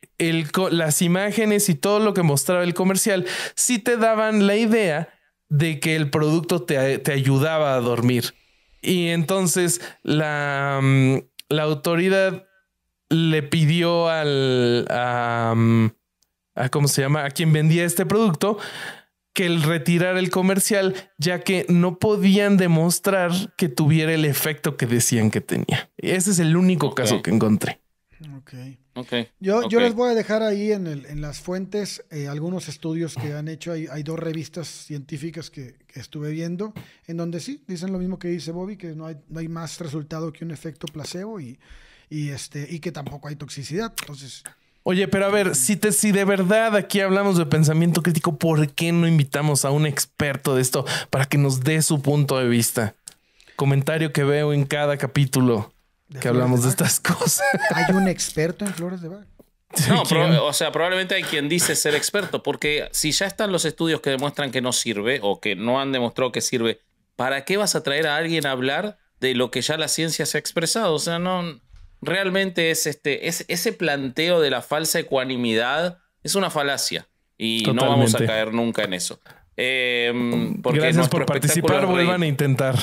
las imágenes y todo lo que mostraba el comercial sí te daban la idea de que el producto te, te ayudaba a dormir. Y entonces la, mm, la autoridad le pidió al, mm, a, ¿cómo se llama? A quien vendía este producto que el retirar el comercial, ya que no podían demostrar que tuviera el efecto que decían que tenía. Ese es el único caso que encontré yo, yo les voy a dejar ahí en, el, en las fuentes eh, algunos estudios que han hecho. Hay, dos revistas científicas que, estuve viendo, en donde sí, dicen lo mismo que dice Bobby, que no hay, más resultado que un efecto placebo y, y, este, y que tampoco hay toxicidad. Entonces... Oye, pero a ver, pues, si, te, si de verdad aquí hablamos de pensamiento crítico, ¿por qué no invitamos a un experto de esto para que nos dé su punto de vista? Comentario que veo en cada capítulo que hablamos de, estas cosas. Hay un experto en flores de Bach. No, o sea, probablemente hay quien dice ser experto, porque si ya están los estudios que demuestran que no sirve o que no han demostrado que sirve, ¿para qué vas a traer a alguien a hablar de lo que ya la ciencia se ha expresado? O sea, no realmente es este es, ese planteo de la falsa ecuanimidad es una falacia y no vamos a caer nunca en eso. Em, Gracias por participar, vuelvan a intentar.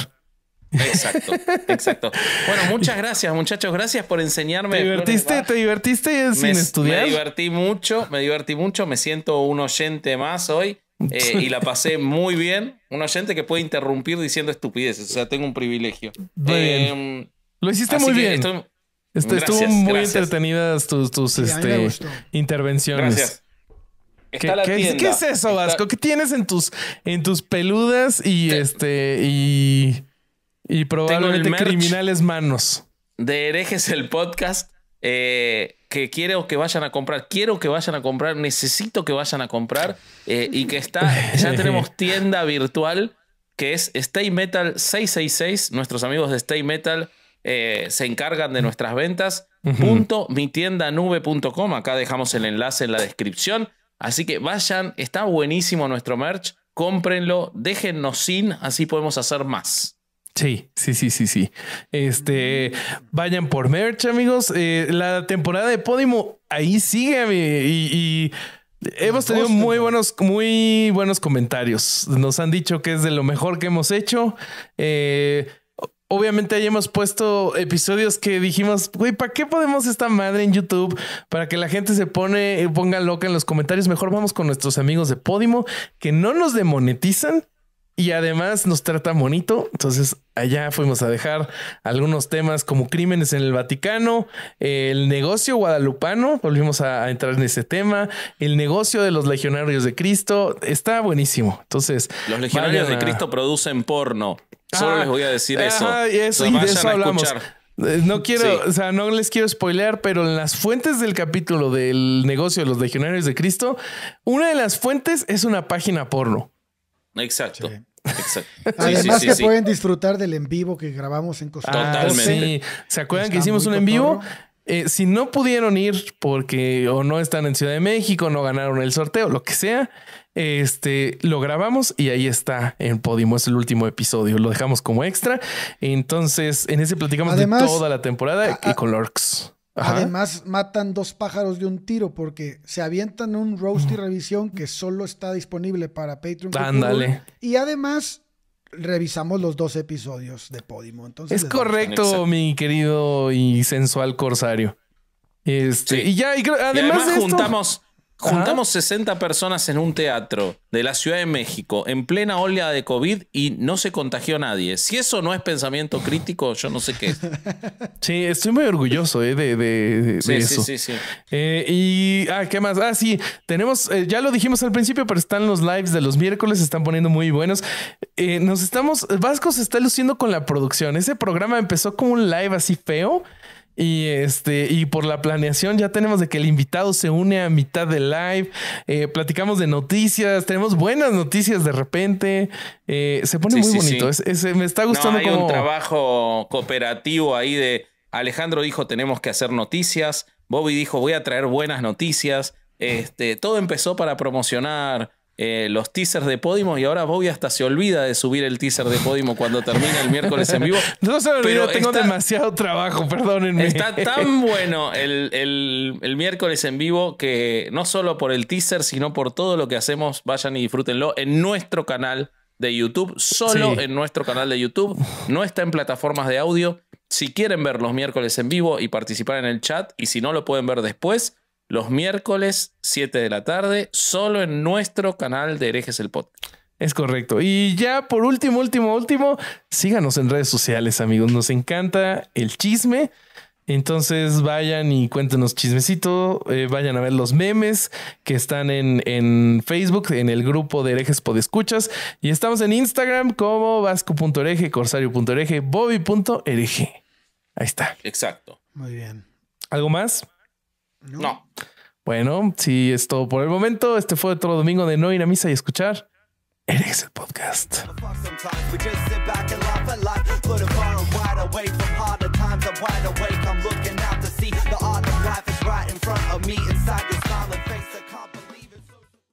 Exacto, exacto. Bueno, muchas gracias, muchachos. Gracias por enseñarme. ¿Te divertiste? ¿Te divertiste sin estudiar? Me divertí mucho, me divertí mucho. Me siento un oyente más hoy eh, y la pasé muy bien. Un oyente que puede interrumpir diciendo estupideces. O sea, tengo un privilegio. Em, Lo hiciste muy bien. Este, estuvo muy entretenidas tus, este, intervenciones. ¿Qué, es eso, Vasco? ¿Qué tienes en tus, en tus peludas y este y y probablemente criminales manos. De herejes el podcast. Eh, que quiero que vayan a comprar, quiero que vayan a comprar, necesito que vayan a comprar eh, y que está, ya tenemos tienda virtual que es Stay Metal 666, nuestros amigos de Stay Metal eh, se encargan de nuestras ventas, mitiendanube.com, acá dejamos el enlace en la descripción, así que vayan, está buenísimo nuestro merch, cómprenlo, déjennos sin, así podemos hacer más. Sí, sí, sí, sí, sí. Este, vayan por merch, amigos. Eh, la temporada de Podimo ahí sigue y, hemos tenido muy buenos, muy buenos comentarios. Nos han dicho que es de lo mejor que hemos hecho. Eh, obviamente ahí hemos puesto episodios que dijimos, güey, ¿para qué podemos esta madre en YouTube? Para que la gente se pone, ponga loca en los comentarios. Mejor vamos con nuestros amigos de Podimo, que no nos demonetizan y además nos trata bonito. Entonces allá fuimos a dejar algunos temas como crímenes en el Vaticano, el negocio guadalupano, volvimos a, entrar en ese tema, el negocio de los legionarios de Cristo, está buenísimo. Entonces, los legionarios de Cristo producen porno. Solo ah, les voy a decir eso. eso y de eso hablamos. Eh, no quiero, o sea, no les quiero spoilear, pero en las fuentes del capítulo del negocio de los legionarios de Cristo, una de las fuentes es una página porno. Exacto. Además que pueden disfrutar del en vivo que grabamos en Costa ¿Se acuerdan que hicimos un en vivo? Eh, si no pudieron ir porque o no están en Ciudad de México, no ganaron el sorteo, lo que sea, este lo grabamos y ahí está en Podimo. Es el último episodio, lo dejamos como extra. Entonces, en ese platicamos de toda la temporada y con Lorks. Además, matan dos pájaros de un tiro porque se avientan un roast y mm. revisión que solo está disponible para Patreon. Y además, revisamos los dos episodios de Podimo. es correcto, mi querido y sensual corsario. Este, y ya, y además, juntamos Juntamos 60 personas en un teatro de la Ciudad de México en plena oleada de COVID y no se contagió nadie. Si eso no es pensamiento crítico, yo no sé qué es. Sí, estoy muy orgulloso eh, de, de, eso. Sí, sí, sí. Eh, y, ah, ¿qué más? Ah, sí, tenemos, eh, ya lo dijimos al principio, pero están los lives de los miércoles, se están poniendo muy buenos. nos estamos, Vasco se está luciendo con la producción. Ese programa empezó como un live así feo. Y este, y por la planeación ya tenemos de que el invitado se une a mitad del live, eh, platicamos de noticias, tenemos buenas noticias de repente. Eh, se pone muy bonito. me está gustando. hay un trabajo cooperativo ahí de Alejandro dijo tenemos que hacer noticias. Bobby dijo voy a traer buenas noticias. Este, todo empezó para promocionar eh, los teasers de Podimo y ahora Bobby hasta se olvida de subir el teaser de Podimo cuando termina el miércoles en vivo. No se tengo demasiado trabajo, perdónenme. Está tan bueno el, miércoles en vivo que no solo por el teaser, sino por todo lo que hacemos, vayan y disfrútenlo en nuestro canal de YouTube, solo en nuestro canal de YouTube, no está en plataformas de audio. Si quieren ver los miércoles en vivo y participar en el chat, y si no lo pueden ver después, los miércoles 7 de la tarde, solo en nuestro canal de Herejes el Podcast. Es correcto. Y ya por último, último, último, síganos en redes sociales, amigos. Nos encanta el chisme. Entonces vayan y cuéntenos chismecito, eh, vayan a ver los memes que están en, en Facebook, en el grupo de herejes podescuchas. Y estamos en Instagram como vasco.hereje, corsario.hereje, bobby.hereje. Ahí está. Exacto. Muy bien. ¿Algo más? No. Bueno, si es todo por el momento, este fue otro domingo de no ir a misa y escuchar el Podcast.